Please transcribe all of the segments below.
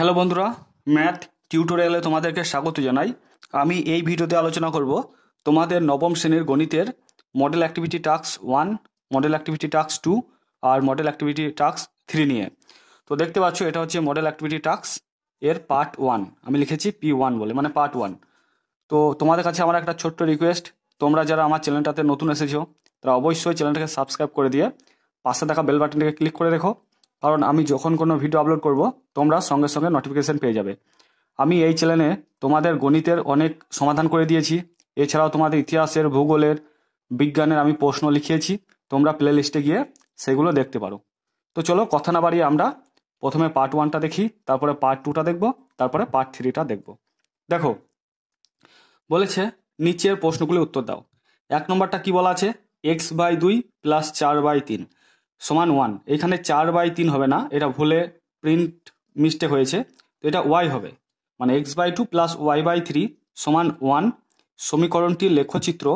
Hello বন্ধুরা math টিউটোরিয়ালে তোমাদেরকে স্বাগত জানাই আমি এই ভিডিওতে আলোচনা করব তোমাদের নবম শ্রেণীর গণিতের model activity task one model activity task two আর মডেল অ্যাক্টিভিটি টাস্ক থ্রি নিয়ে তো দেখতে পাচ্ছ এটা হচ্ছে মডেল অ্যাক্টিভিটি টাস্ক এর পার্ট ওয়ান আমি লিখেছি পি ওয়ান বলে মানে পার্ট ওয়ান তো তোমাদের কাছে আমার একটা ছোট্ট রিকোয়েস্ট তোমরা যারা আমার চ্যানেলটাতে নতুন এসেছো তারা অবশ্যই চ্যানেলটাকে সাবস্ক্রাইব করে দিয়ে পাশে থাকা বেল বাটনটাকে ক্লিক করে রেখো কারণ আমি যখন কোনো ভিডিও আপলোড করব তোমরা সঙ্গে সঙ্গে নোটিফিকেশান পেয়ে যাবে আমি এই চ্যানেলে তোমাদের গণিতের অনেক সমাধান করে দিয়েছি এছাড়াও তোমাদের ইতিহাসের ভূগোলের বিজ্ঞানের আমি প্রশ্ন লিখিয়েছি তোমরা প্লে লিস্টে গিয়ে সেগুলো দেখতে পারো তো চলো কথা না বাড়িয়ে আমরা প্রথমে পার্ট ওয়ানটা দেখি তারপরে পার্ট টুটা দেখব তারপরে পার্ট থ্রিটা দেখব দেখো বলেছে নিচের প্রশ্নগুলি উত্তর দাও এক নম্বরটা কি বলা আছে এক্স বাই দুই প্লাস চার বাই তিন সমান ওয়ান এখানে চার বাই তিন হবে না এটা ভুলে প্রিন্ট মিস্টেক হয়েছে তো এটা ওয়াই হবে মানে X by two plus Y by three সমান ওয়ান সমীকরণটির লেখচিত্র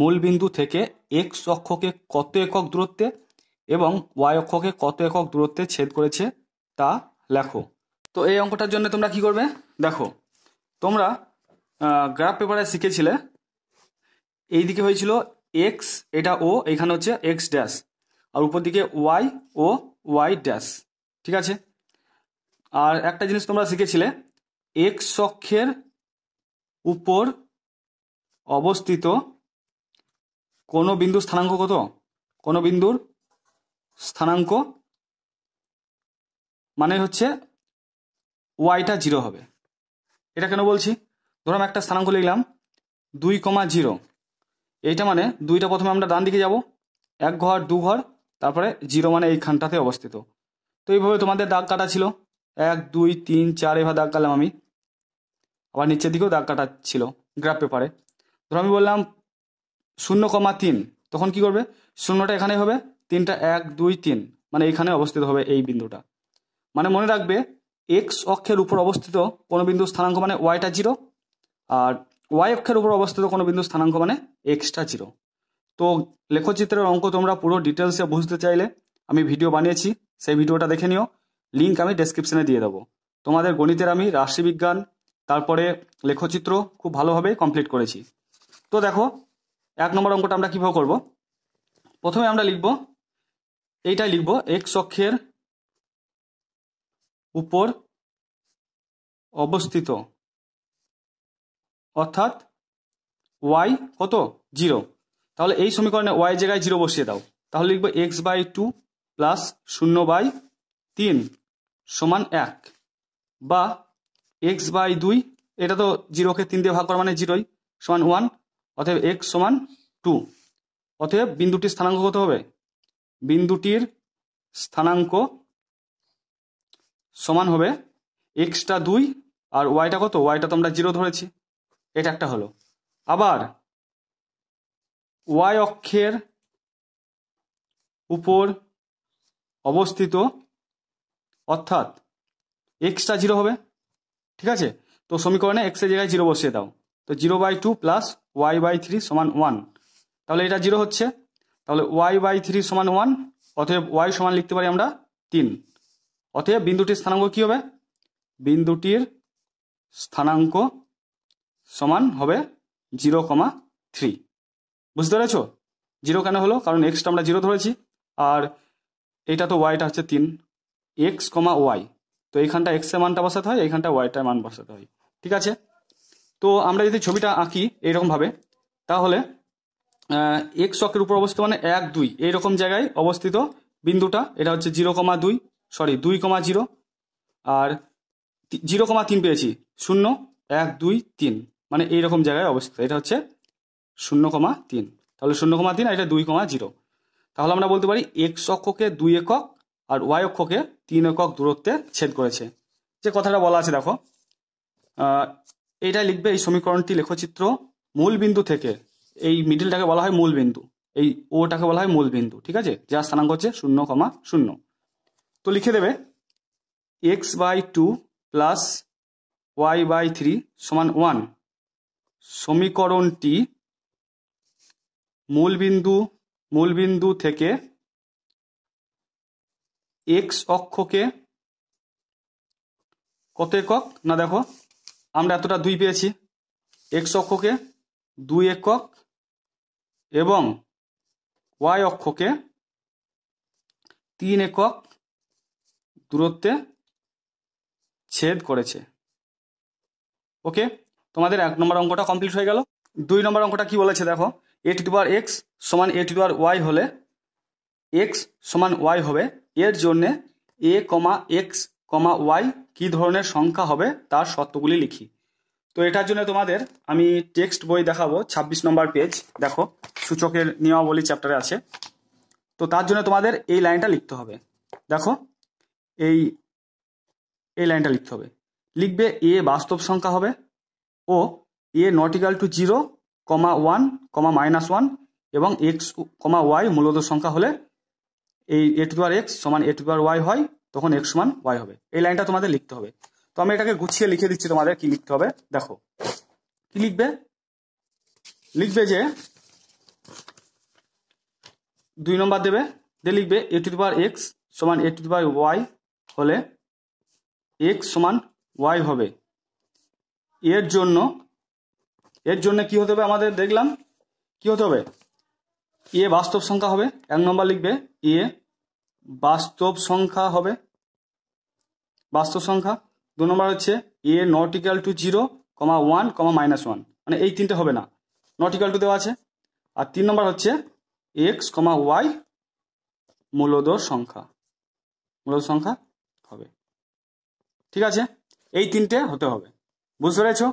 মূলবিন্দু থেকে এক্স অক্ষকে কত একক দূরত্বে এবং ওয়াই অক্ষকে কত একক দূরত্বে ছেদ করেছে তা লেখো তো এই অঙ্কটার জন্য তোমরা কি করবে দেখো তোমরা গ্রাফ পেপারে শিখেছিলে এই দিকে হয়েছিল এক্স এটা ও এখানে হচ্ছে এক্স ড্যাশ আর উপর দিকে ওয়াই ও ওয়াই ড্যাশ ঠিক আছে আর একটা জিনিস তোমরা শিখেছিলে এক্স অক্ষের উপর অবস্থিত কোনো বিন্দুর স্থানাঙ্ক কত কোনো বিন্দুর স্থানাঙ্ক মানে হচ্ছে ওয়াইটা জিরো হবে এটা কেন বলছি ধরো একটা স্থানাঙ্ক লিখলাম দুই কমা জিরো এইটা মানে দুইটা প্রথমে আমরা ডান দিকে যাব এক ঘর দু ঘর তারপরে জিরো মানে এইখানটাতে অবস্থিত তো এইভাবে তোমাদের দাগ কাটা ছিল এক দুই তিন চার এভাবে দাগ কাটলাম আমি আবার নিচের দিকেও দাগ কাটা ছিল গ্রাফ পেপারে ধরো আমি বললাম শূন্য কমা তিন তখন কি করবে শূন্যটা এখানে হবে তিনটা এক দুই তিন মানে এখানে অবস্থিত হবে এই বিন্দুটা মানে মনে রাখবে এক্স অক্ষের উপর অবস্থিত কোনো বিন্দু স্থানাঙ্ক মানে ওয়াইটা জিরো আর ওয়াই অক্ষের উপর অবস্থিত কোনো বিন্দু স্থানাঙ্ক মানে এক্সটা জিরো তো লেখচিত্রের অঙ্ক তোমরা পুরো ডিটেলসে বুঝতে চাইলে আমি ভিডিও বানিয়েছি সেই ভিডিওটা দেখে নিও লিঙ্ক আমি ডেসক্রিপশনে দিয়ে দেবো তোমাদের গণিতের আমি রাশিবিজ্ঞান তারপরে লেখচিত্র খুব ভালোভাবে কমপ্লিট করেছি তো দেখো এক নম্বর অঙ্কটা আমরা কীভাবে করব প্রথমে আমরা লিখব এইটাই লিখব এক্স অক্ষের উপর অবস্থিত অর্থাৎ ওয়াই কত জিরো তাহলে এই সমীকরণে ওয়াই জায়গায় জিরো বসিয়ে দাও তাহলে লিখবো এক্স বাই টু প্লাস শূন্য বাই তিন সমান এক বা এক্স বাই দুই এটা তো জিরোকে তিন দিয়ে ভাগ করা মানে জিরোই সমান ওয়ান অতএব এক্স সমান টু অতএব বিন্দুটির স্থানাঙ্ক কত হবে বিন্দুটির স্থানাঙ্ক সমান হবে এক্সটা দুই আর ওয়াইটা কত ওয়াইটা তো আমরা জিরো ধরেছি এটা একটা হলো আবার ওয়াই অক্ষের উপর অবস্থিত অর্থাৎ এক্সটা জিরো হবে ঠিক আছে তো সমীকরণে এক্সের জায়গায় জিরো বসিয়ে দাও তো zero by two plus Y by three সমান ওয়ান তাহলে এটা জিরো হচ্ছে তাহলে ওয়াই বাই থ্রি সমান ওয়ান অতএব ওয়াই সমান লিখতে পারি আমরা তিন অতএব বিন্দুটির স্থানাঙ্ক কী হবে বিন্দুটির স্থানাঙ্ক সমান হবে জিরো কমা থ্রি বুঝতে পেরেছো জিরো কেন হলো কারণ এক্সটা আমরা জিরো ধরেছি আর এটা তো ওয়াইটা হচ্ছে তিন এক্স কমা ওয়াই তো এইখানটা এক্সের মানটা বসাতে হয় এইখানটা ওয়াইটার মান বসাতে হয় ঠিক আছে তো আমরা যদি ছবিটা আঁকি এইরকমভাবে তাহলে এক্স অক্ষের উপর অবস্থিত মানে এক দুই এইরকম জায়গায় অবস্থিত বিন্দুটা এটা হচ্ছে জিরো কমা দুই সরি দুই কমা জিরো আর জিরো কমা তিন পেয়েছি শূন্য এক দুই তিন মানে এইরকম জায়গায় অবস্থিত এটা হচ্ছে শূন্য কমা তিন তাহলে শূন্য কমা তিন আর এটা দুই কমা জিরো তাহলে আমরা বলতে পারি এক্স অক্ষকে দুই একক আর ওয়াই অক্ষকে তিন একক দূরত্বে ছেদ করেছে যে কথাটা বলা আছে দেখো এটা লিখবে এই সমীকরণটি লেখচিত্র মূল বিন্দু থেকে এই মিডিলটাকে বলা হয় মূল বিন্দু এই ওটাকে বলা হয় মূল বিন্দু ঠিক আছে যার স্থানাঙ্ক হচ্ছে শূন্য কমা শূন্য তো লিখে দেবে X by two plus Y by three সমান ওয়ান সমীকরণটি মূলবিন্দু মূলবিন্দু থেকে এক্স অক্ষকে কত একক না দেখো আমরা এতটা দুই পেয়েছি এক্স অক্ষকে দুই একক এবং ওয়াই অক্ষকে তিন একক দূরত্বে ছেদ করেছে ওকে তোমাদের এক নম্বর অঙ্কটা কমপ্লিট হয়ে গেল দুই নম্বর অঙ্কটা কি বলেছে দেখো এ টু দি এক্স সমান এ টু দি ওয়াই হলে এক্স সমান ওয়াই হবে এর জন্যে এ কমা এক্স কমা ওয়াই কী ধরনের সংখ্যা হবে তার শর্তগুলি লিখি তো এটার জন্য তোমাদের আমি টেক্সট বই দেখাবো ২৬ নম্বর পেজ দেখো সূচকের নিয়মাবলী চ্যাপ্টারে আছে তো তার জন্য তোমাদের এই লাইনটা লিখতে হবে দেখো এই এই লাইনটা লিখতে হবে লিখবে এ বাস্তব সংখ্যা হবে ও এ নটিক্যাল টু জিরো কমা ওয়ান কমা মাইনাস ওয়ান এবং এক্স কমা ওয়াই মূলত সংখ্যা হলে এই এ টু পাওয়ার এক্স সমান এ টু পাওয়ার ওয়াই হয় তখন এক্স সমান ওয়াই হবে এই লাইনটা তোমাদের লিখতে হবে তো আমি এটাকে গুছিয়ে লিখে দিচ্ছি তোমাদের কি লিখতে হবে দেখো কি লিখবে লিখবে যে দুই নম্বর দেবে দিয়ে লিখবে এ টু পাওয়ার এক্স সমান এ টু পাওয়ার ওয়াই হলে এক্স সমান ওয়াই হবে এর জন্য এর জন্য কি হতে হবে আমাদের দেখলাম কি হতে হবে e এ বাস্তব সংখ্যা হবে এক নম্বর লিখবে e এ বাস্তব সংখ্যা হবে বাস্তব সংখ্যা দু নম্বর হচ্ছে e A not equal to zero কমা ওয়ান কমা মাইনাস ওয়ান মানে এই তিনটে হবে না নট ইকাল টু দেওয়া আছে আর তিন নম্বর হচ্ছে এক্স কমা ওয়াই মূলদ সংখ্যা মূলদ সংখ্যা হবে ঠিক আছে এই তিনটে হতে হবে বুঝতে পেরেছো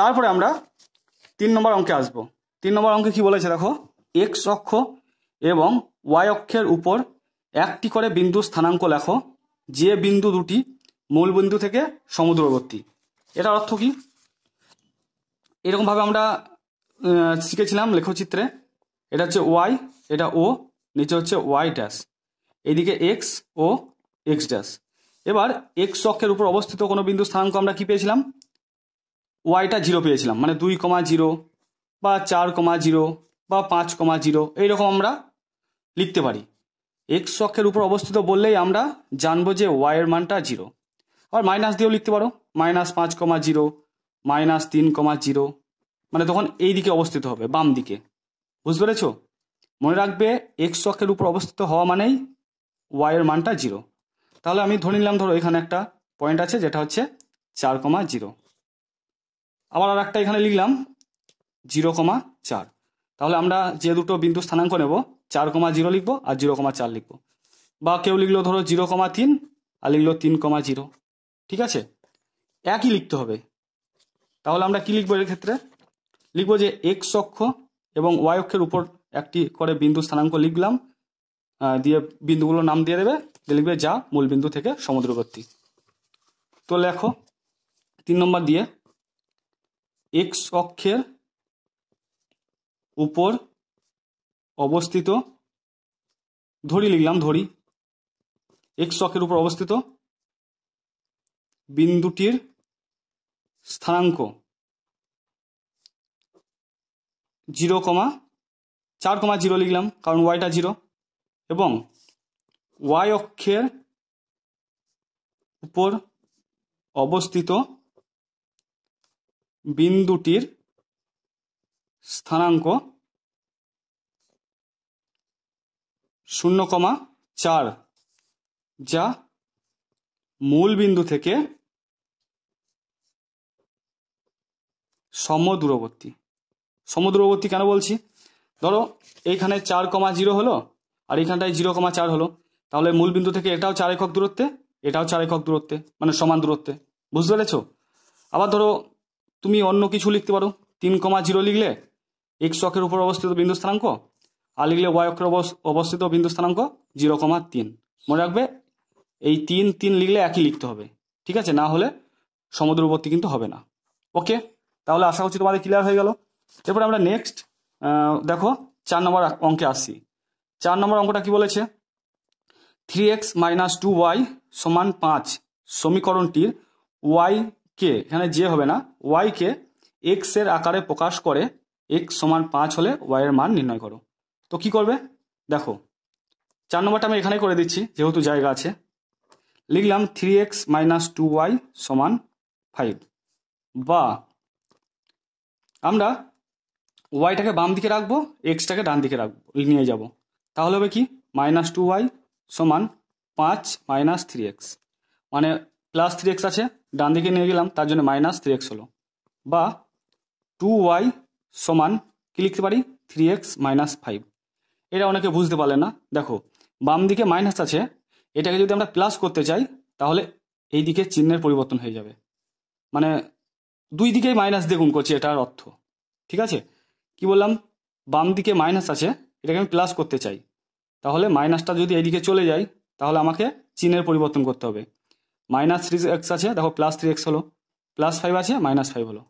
তারপরে আমরা তিন নম্বর অঙ্কে আসব তিন নম্বর অঙ্কে কি বলেছে দেখো এক্স অক্ষ এবং ওয়াই অক্ষের উপর একটি করে বিন্দু স্থানাঙ্ক লেখো যে বিন্দু দুটি মূল বিন্দু থেকে সমুদ্রবর্তী এটার অর্থ কি এরকমভাবে আমরা শিখেছিলাম লেখচিত্রে এটা হচ্ছে ওয়াই এটা ও নিচে হচ্ছে ওয়াই ড্যাস এদিকে এক্স ও এক্স ড্যাস এবার এক্স অক্ষের উপর অবস্থিত কোনো বিন্দু স্থানাঙ্ক আমরা কি পেয়েছিলাম ওয়াইটা জিরো পেয়েছিলাম মানে দুই কমা জিরো বা চার কমা জিরো বা পাঁচ কমা জিরো এইরকম আমরা লিখতে পারি এক্স অক্ষের উপর অবস্থিত বললেই আমরা জানবো যে ওয়াইয়ের মানটা জিরো আবার মাইনাস দিয়েও লিখতে পারো মাইনাস পাঁচ কমা জিরো মাইনাস তিন কমা জিরো মানে তখন এই দিকে অবস্থিত হবে বাম দিকে বুঝতে পেরেছ মনে রাখবে এক্স অক্ষের উপর অবস্থিত হওয়া মানেই ওয়াইয়ের মানটা জিরো তাহলে আমি ধরে নিলাম ধরো এখানে একটা পয়েন্ট আছে যেটা হচ্ছে চার কমা জিরো আবার আর একটা এখানে লিখলাম জিরো কমা চার তাহলে আমরা যে দুটো বিন্দু স্থানাঙ্ক নেব চার কমা জিরো লিখবো আর জিরো কমা চার লিখবো বা কেউ লিখলো ধরো জিরো কমা তিন আর লিখলো তিন কমা জিরো ঠিক আছে একই লিখতে হবে তাহলে আমরা কি লিখবো এর ক্ষেত্রে লিখবো যে এক্স অক্ষ এবং ওয়াই অক্ষের উপর একটি করে বিন্দু স্থানাঙ্ক লিখলাম দিয়ে বিন্দুগুলোর নাম দিয়ে দেবে দিয়ে লিখবে যা মূল বিন্দু থেকে সমুদ্রবর্তী তো লেখো তিন নম্বর দিয়ে এক্স অক্ষের উপর অবস্থিত ধরি লিখলাম ধরি এক্স অক্ষের উপর অবস্থিত বিন্দুটির স্থানাঙ্ক জিরো কমা চার কমা জিরো লিখলাম কারণ ওয়াইটা জিরো এবং ওয়াই অক্ষের উপর অবস্থিত বিন্দুটির স্থানাঙ্ক শূন্য কমা চার যা মূল বিন্দু থেকে সম দূরবর্তী সম দূরবর্তী কেন বলছি ধরো এইখানে চার কমা জিরো হলো আর এখানটায় জিরো কমা চার হলো তাহলে মূল বিন্দু থেকে এটাও চার একক দূরত্বে এটাও চার একক দূরত্বে মানে সমান দূরত্বে বুঝতে পেরেছ আবার ধরো তুমি অন্য কিছু লিখতে পারো তিন কমা জিরো লিখলে এক্স অক্ষের উপর অবস্থিত বিন্দু স্থানাঙ্ক আর লিখলে ওয়াই অক্ষের অবস্থিত বিন্দু স্থানাঙ্ক জিরো কমা তিন মনে রাখবে এই তিন তিন লিখলে একই লিখতে হবে ঠিক আছে না হলে সমুদ্র সমুদ্রবর্তী কিন্তু হবে না ওকে তাহলে আশা করছি তোমাদের ক্লিয়ার হয়ে গেল এরপর আমরা নেক্সট দেখো চার নম্বর অঙ্কে আসছি চার নম্বর অঙ্কটা কি বলেছে three x minus two Y সমান পাঁচ সমীকরণটির ওয়াই কে এখানে যে হবে না ওয়াই কে এক্স এর আকারে প্রকাশ করে এক্স সমান পাঁচ হলে ওয়াই এর মান নির্ণয় করো তো কি করবে দেখো চার নম্বরটা আমি এখানে করে দিচ্ছি যেহেতু জায়গা আছে লিখলাম three x minus two Y সমান ফাইভ বা আমরা ওয়াইটাকে বাম দিকে রাখবো এক্সটাকে ডান দিকে রাখবো নিয়ে যাব তাহলে হবে কি মাইনাস টু ওয়াই সমান পাঁচ মাইনাস থ্রি এক্স মানে প্লাস থ্রি এক্স আছে ডান দিকে নিয়ে গেলাম তার জন্য মাইনাস থ্রি এক্স হলো বা টু ওয়াই সমান কি লিখতে পারি থ্রি এক্স মাইনাস ফাইভ এটা অনেকে বুঝতে পারলেন না দেখো বাম দিকে মাইনাস আছে এটাকে যদি আমরা প্লাস করতে চাই তাহলে এই দিকে চিহ্নের পরিবর্তন হয়ে যাবে মানে দুই দিকেই মাইনাস দেখুন করছি এটার অর্থ ঠিক আছে কি বললাম বাম দিকে মাইনাস আছে এটাকে আমি প্লাস করতে চাই তাহলে মাইনাসটা যদি এইদিকে চলে যায় তাহলে আমাকে চিহ্নের পরিবর্তন করতে হবে মাইনাস থ্রি এক্স আছে দেখো প্লাস থ্রি এক্স হলো প্লাস ফাইভ আছে মাইনাস ফাইভ হলো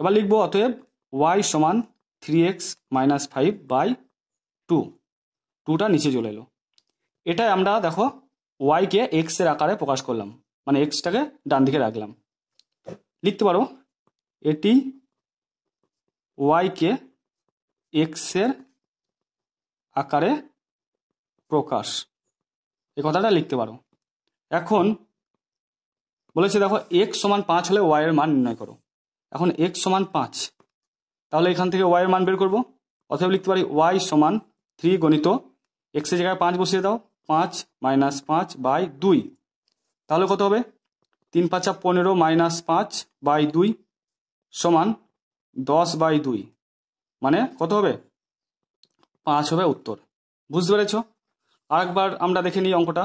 এবার লিখবো অতএব ওয়াই সমান three x minus five by two টুটা নিচে চলে এলো এটাই আমরা দেখো ওয়াইকে এক্সের আকারে প্রকাশ করলাম মানে এক্সটাকে ডান দিকে রাখলাম লিখতে পারো এটি ওয়াইকে এক্সের আকারে প্রকাশ এই কথাটা লিখতে পারো এখন বলেছে দেখো এক্স সমান পাঁচ হলে ওয়াইয়ের মান নির্ণয় করো এখন এক্স সমান পাঁচ তাহলে এখান থেকে এর মান বের করবো অথবা লিখতে পারি ওয়াই সমান থ্রি গণিত এক্সের জায়গায় পাঁচ বসিয়ে দাও পাঁচ মাইনাস পাঁচ বাই দুই তাহলে কত হবে তিন পাঁচা পনেরো মাইনাস পাঁচ বাই দুই সমান দশ বাই দুই মানে কত হবে পাঁচ হবে উত্তর বুঝতে পেরেছ আরেকবার আমরা দেখে নিই অঙ্কটা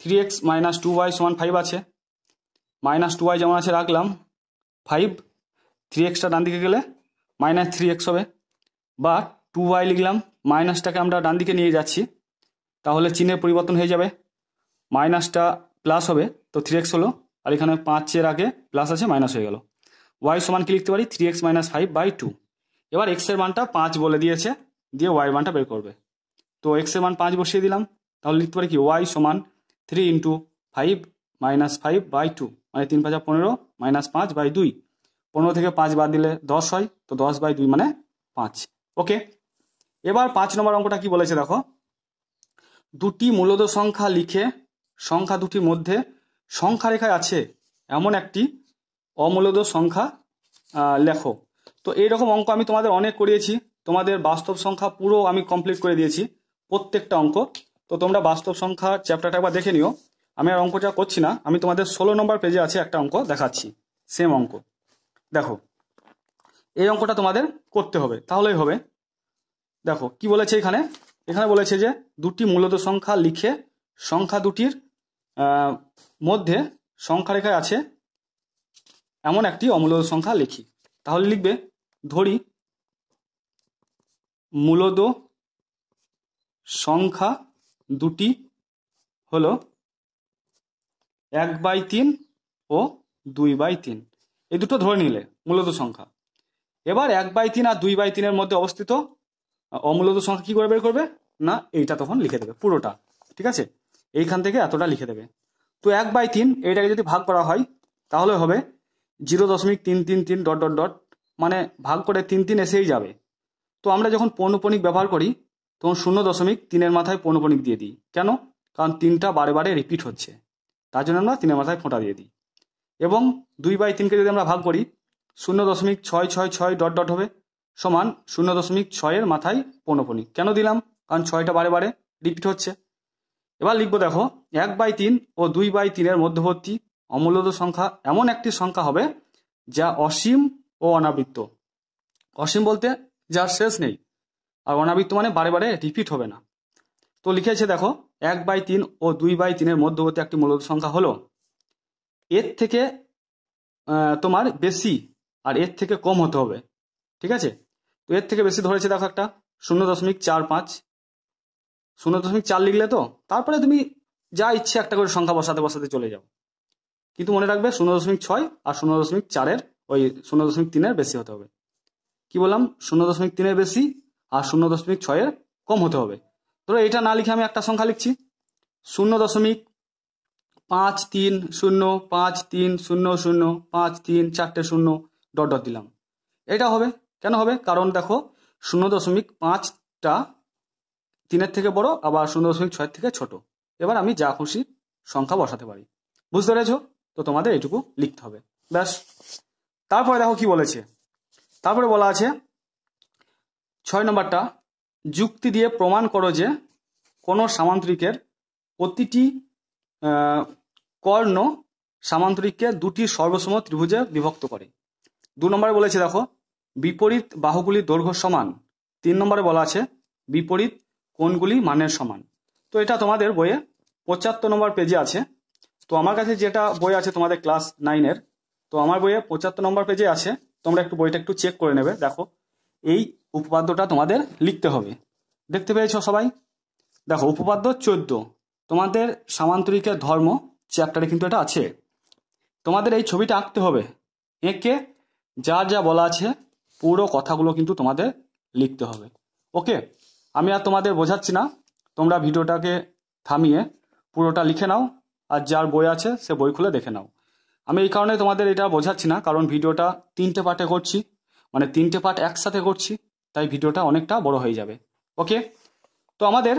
three x minus two Y সমান ফাইভ আছে মাইনাস টু ওয়াই যেমন আছে রাখলাম ফাইভ থ্রি এক্সটা ডান দিকে গেলে মাইনাস থ্রি এক্স হবে বা টু ওয়াই লিখলাম মাইনাসটাকে আমরা ডান দিকে নিয়ে যাচ্ছি তাহলে চিহ্নের পরিবর্তন হয়ে যাবে মাইনাসটা প্লাস হবে তো থ্রি এক্স হলো আর এখানে পাঁচ এর আগে প্লাস আছে মাইনাস হয়ে গেল ওয়াই সমান কি লিখতে পারি three x minus five by two এবার এক্সের মানটা পাঁচ বলে দিয়েছে দিয়ে ওয়াই মানটা বের করবে তো এক্সের মান পাঁচ বসিয়ে দিলাম তাহলে লিখতে পারি কি ওয়াই সমান three into five minus five by two মানে তিন পাঁচা পনেরো মাইনাস পাঁচ বাই দুই পনেরো থেকে পাঁচ বাদ দিলে দশ হয় তো দশ বাই দুই মানে পাঁচ ওকে এবার পাঁচ নম্বর অঙ্কটা কি বলেছে দেখো দুটি মূলত সংখ্যা লিখে সংখ্যা দুটির মধ্যে সংখ্যা রেখায় আছে এমন একটি অমূলত সংখ্যা লেখো তো এইরকম অঙ্ক আমি তোমাদের অনেক করিয়েছি তোমাদের বাস্তব সংখ্যা পুরো আমি কমপ্লিট করে দিয়েছি প্রত্যেকটা অঙ্ক তো তোমরা বাস্তব সংখ্যা চ্যাপ্টারটা একবার দেখে নিও আমি আর অঙ্কটা করছি না আমি তোমাদের ষোলো নম্বর পেজে আছে একটা অঙ্ক দেখাচ্ছি সেম অঙ্ক দেখো এই অঙ্কটা তোমাদের করতে হবে তাহলেই হবে দেখো কি বলেছে এখানে এখানে বলেছে যে দুটি মূলত সংখ্যা লিখে সংখ্যা দুটির মধ্যে সংখ্যা রেখায় আছে এমন একটি অমূলত সংখ্যা লিখি তাহলে লিখবে ধরি মূলত সংখ্যা দুটি হলো এক বাই তিন ও দুই বাই তিন এই দুটো ধরে নিলে মূলত সংখ্যা এবার এক বাই তিন আর দুই বাই তিনের মধ্যে অবস্থিত অমূলত সংখ্যা কি করে বের করবে না এইটা তখন লিখে দেবে পুরোটা ঠিক আছে এইখান থেকে এতটা লিখে দেবে তো এক বাই তিন এইটাকে যদি ভাগ করা হয় তাহলে হবে জিরো দশমিক তিন তিন তিন ডট ডট ডট মানে ভাগ করে তিন তিন এসেই যাবে তো আমরা যখন পৌনপণিক ব্যবহার করি তখন শূন্য দশমিক তিনের মাথায় পৌনপণিক দিয়ে দিই কেন কারণ তিনটা বারে বারে রিপিট হচ্ছে তার জন্য আমরা তিনের মাথায় ফোঁটা দিয়ে দিই এবং দুই বাই তিনকে যদি আমরা ভাগ করি শূন্য দশমিক ছয় ছয় ছয় ডট ডট হবে সমান শূন্য দশমিক ছয়ের মাথায় পৌনপনি কেন দিলাম কারণ ছয়টা বারে বারে রিপিট হচ্ছে এবার লিখবো দেখো এক বাই তিন ও দুই বাই তিনের মধ্যবর্তী অমূল্যত সংখ্যা এমন একটি সংখ্যা হবে যা অসীম ও অনাবৃত্ত অসীম বলতে যার শেষ নেই আর অনাবৃত্ত মানে বারে বারে রিপিট হবে না তো লিখেছে দেখো এক বাই তিন ও দুই বাই তিনের মধ্যবর্তী একটি মৌলিক সংখ্যা হলো এর থেকে তোমার বেশি আর এর থেকে কম হতে হবে ঠিক আছে তো এর থেকে বেশি ধরেছে দেখো একটা শূন্য দশমিক চার পাঁচ শূন্য দশমিক চার লিখলে তো তারপরে তুমি যা ইচ্ছে একটা করে সংখ্যা বসাতে বসাতে চলে যাও কিন্তু মনে রাখবে শূন্য দশমিক ছয় আর শূন্য দশমিক চারের ওই শূন্য দশমিক তিনের বেশি হতে হবে কি বললাম শূন্য দশমিক তিনের বেশি আর শূন্য দশমিক ছয়ের কম হতে হবে ধরো এটা না লিখে আমি একটা সংখ্যা লিখছি শূন্য দশমিক পাঁচ তিন শূন্য পাঁচ তিন শূন্য শূন্য পাঁচ তিন চারটে শূন্য ডট ডট দিলাম এটা হবে কেন হবে কারণ দেখো শূন্য দশমিক পাঁচটা তিনের থেকে বড় আবার শূন্য দশমিক ছয়ের থেকে ছোট এবার আমি যা খুশি সংখ্যা বসাতে পারি বুঝতে পেরেছো তো তোমাদের এটুকু লিখতে হবে ব্যাস তারপরে দেখো কি বলেছে তারপরে বলা আছে ছয় নম্বরটা যুক্তি দিয়ে প্রমাণ করো যে কোনো সামান্তরিকের প্রতিটি কর্ণ সামান্তরিককে দুটি সর্বসম ত্রিভুজে বিভক্ত করে দু নম্বরে বলেছে দেখো বিপরীত বাহুগুলি দৈর্ঘ্য সমান তিন নম্বরে বলা আছে বিপরীত কোণগুলি মানের সমান তো এটা তোমাদের বইয়ে পঁচাত্তর নম্বর পেজে আছে তো আমার কাছে যেটা বই আছে তোমাদের ক্লাস নাইনের তো আমার বইয়ে পঁচাত্তর নম্বর পেজে আছে তোমরা একটু বইটা একটু চেক করে নেবে দেখো এই উপপাদ্যটা তোমাদের লিখতে হবে দেখতে পেয়েছ সবাই দেখো উপপাদ্য চোদ্দ তোমাদের সামান্তরিকের ধর্ম চ্যাপ্টারে কিন্তু এটা আছে তোমাদের এই ছবিটা আঁকতে হবে এঁকে যা যা বলা আছে পুরো কথাগুলো কিন্তু তোমাদের লিখতে হবে ওকে আমি আর তোমাদের বোঝাচ্ছি না তোমরা ভিডিওটাকে থামিয়ে পুরোটা লিখে নাও আর যার বই আছে সে বই খুলে দেখে নাও আমি এই কারণে তোমাদের এটা বোঝাচ্ছি না কারণ ভিডিওটা তিনটে পার্টে করছি মানে তিনটে পার্ট একসাথে করছি তাই ভিডিওটা অনেকটা বড় হয়ে যাবে ওকে তো আমাদের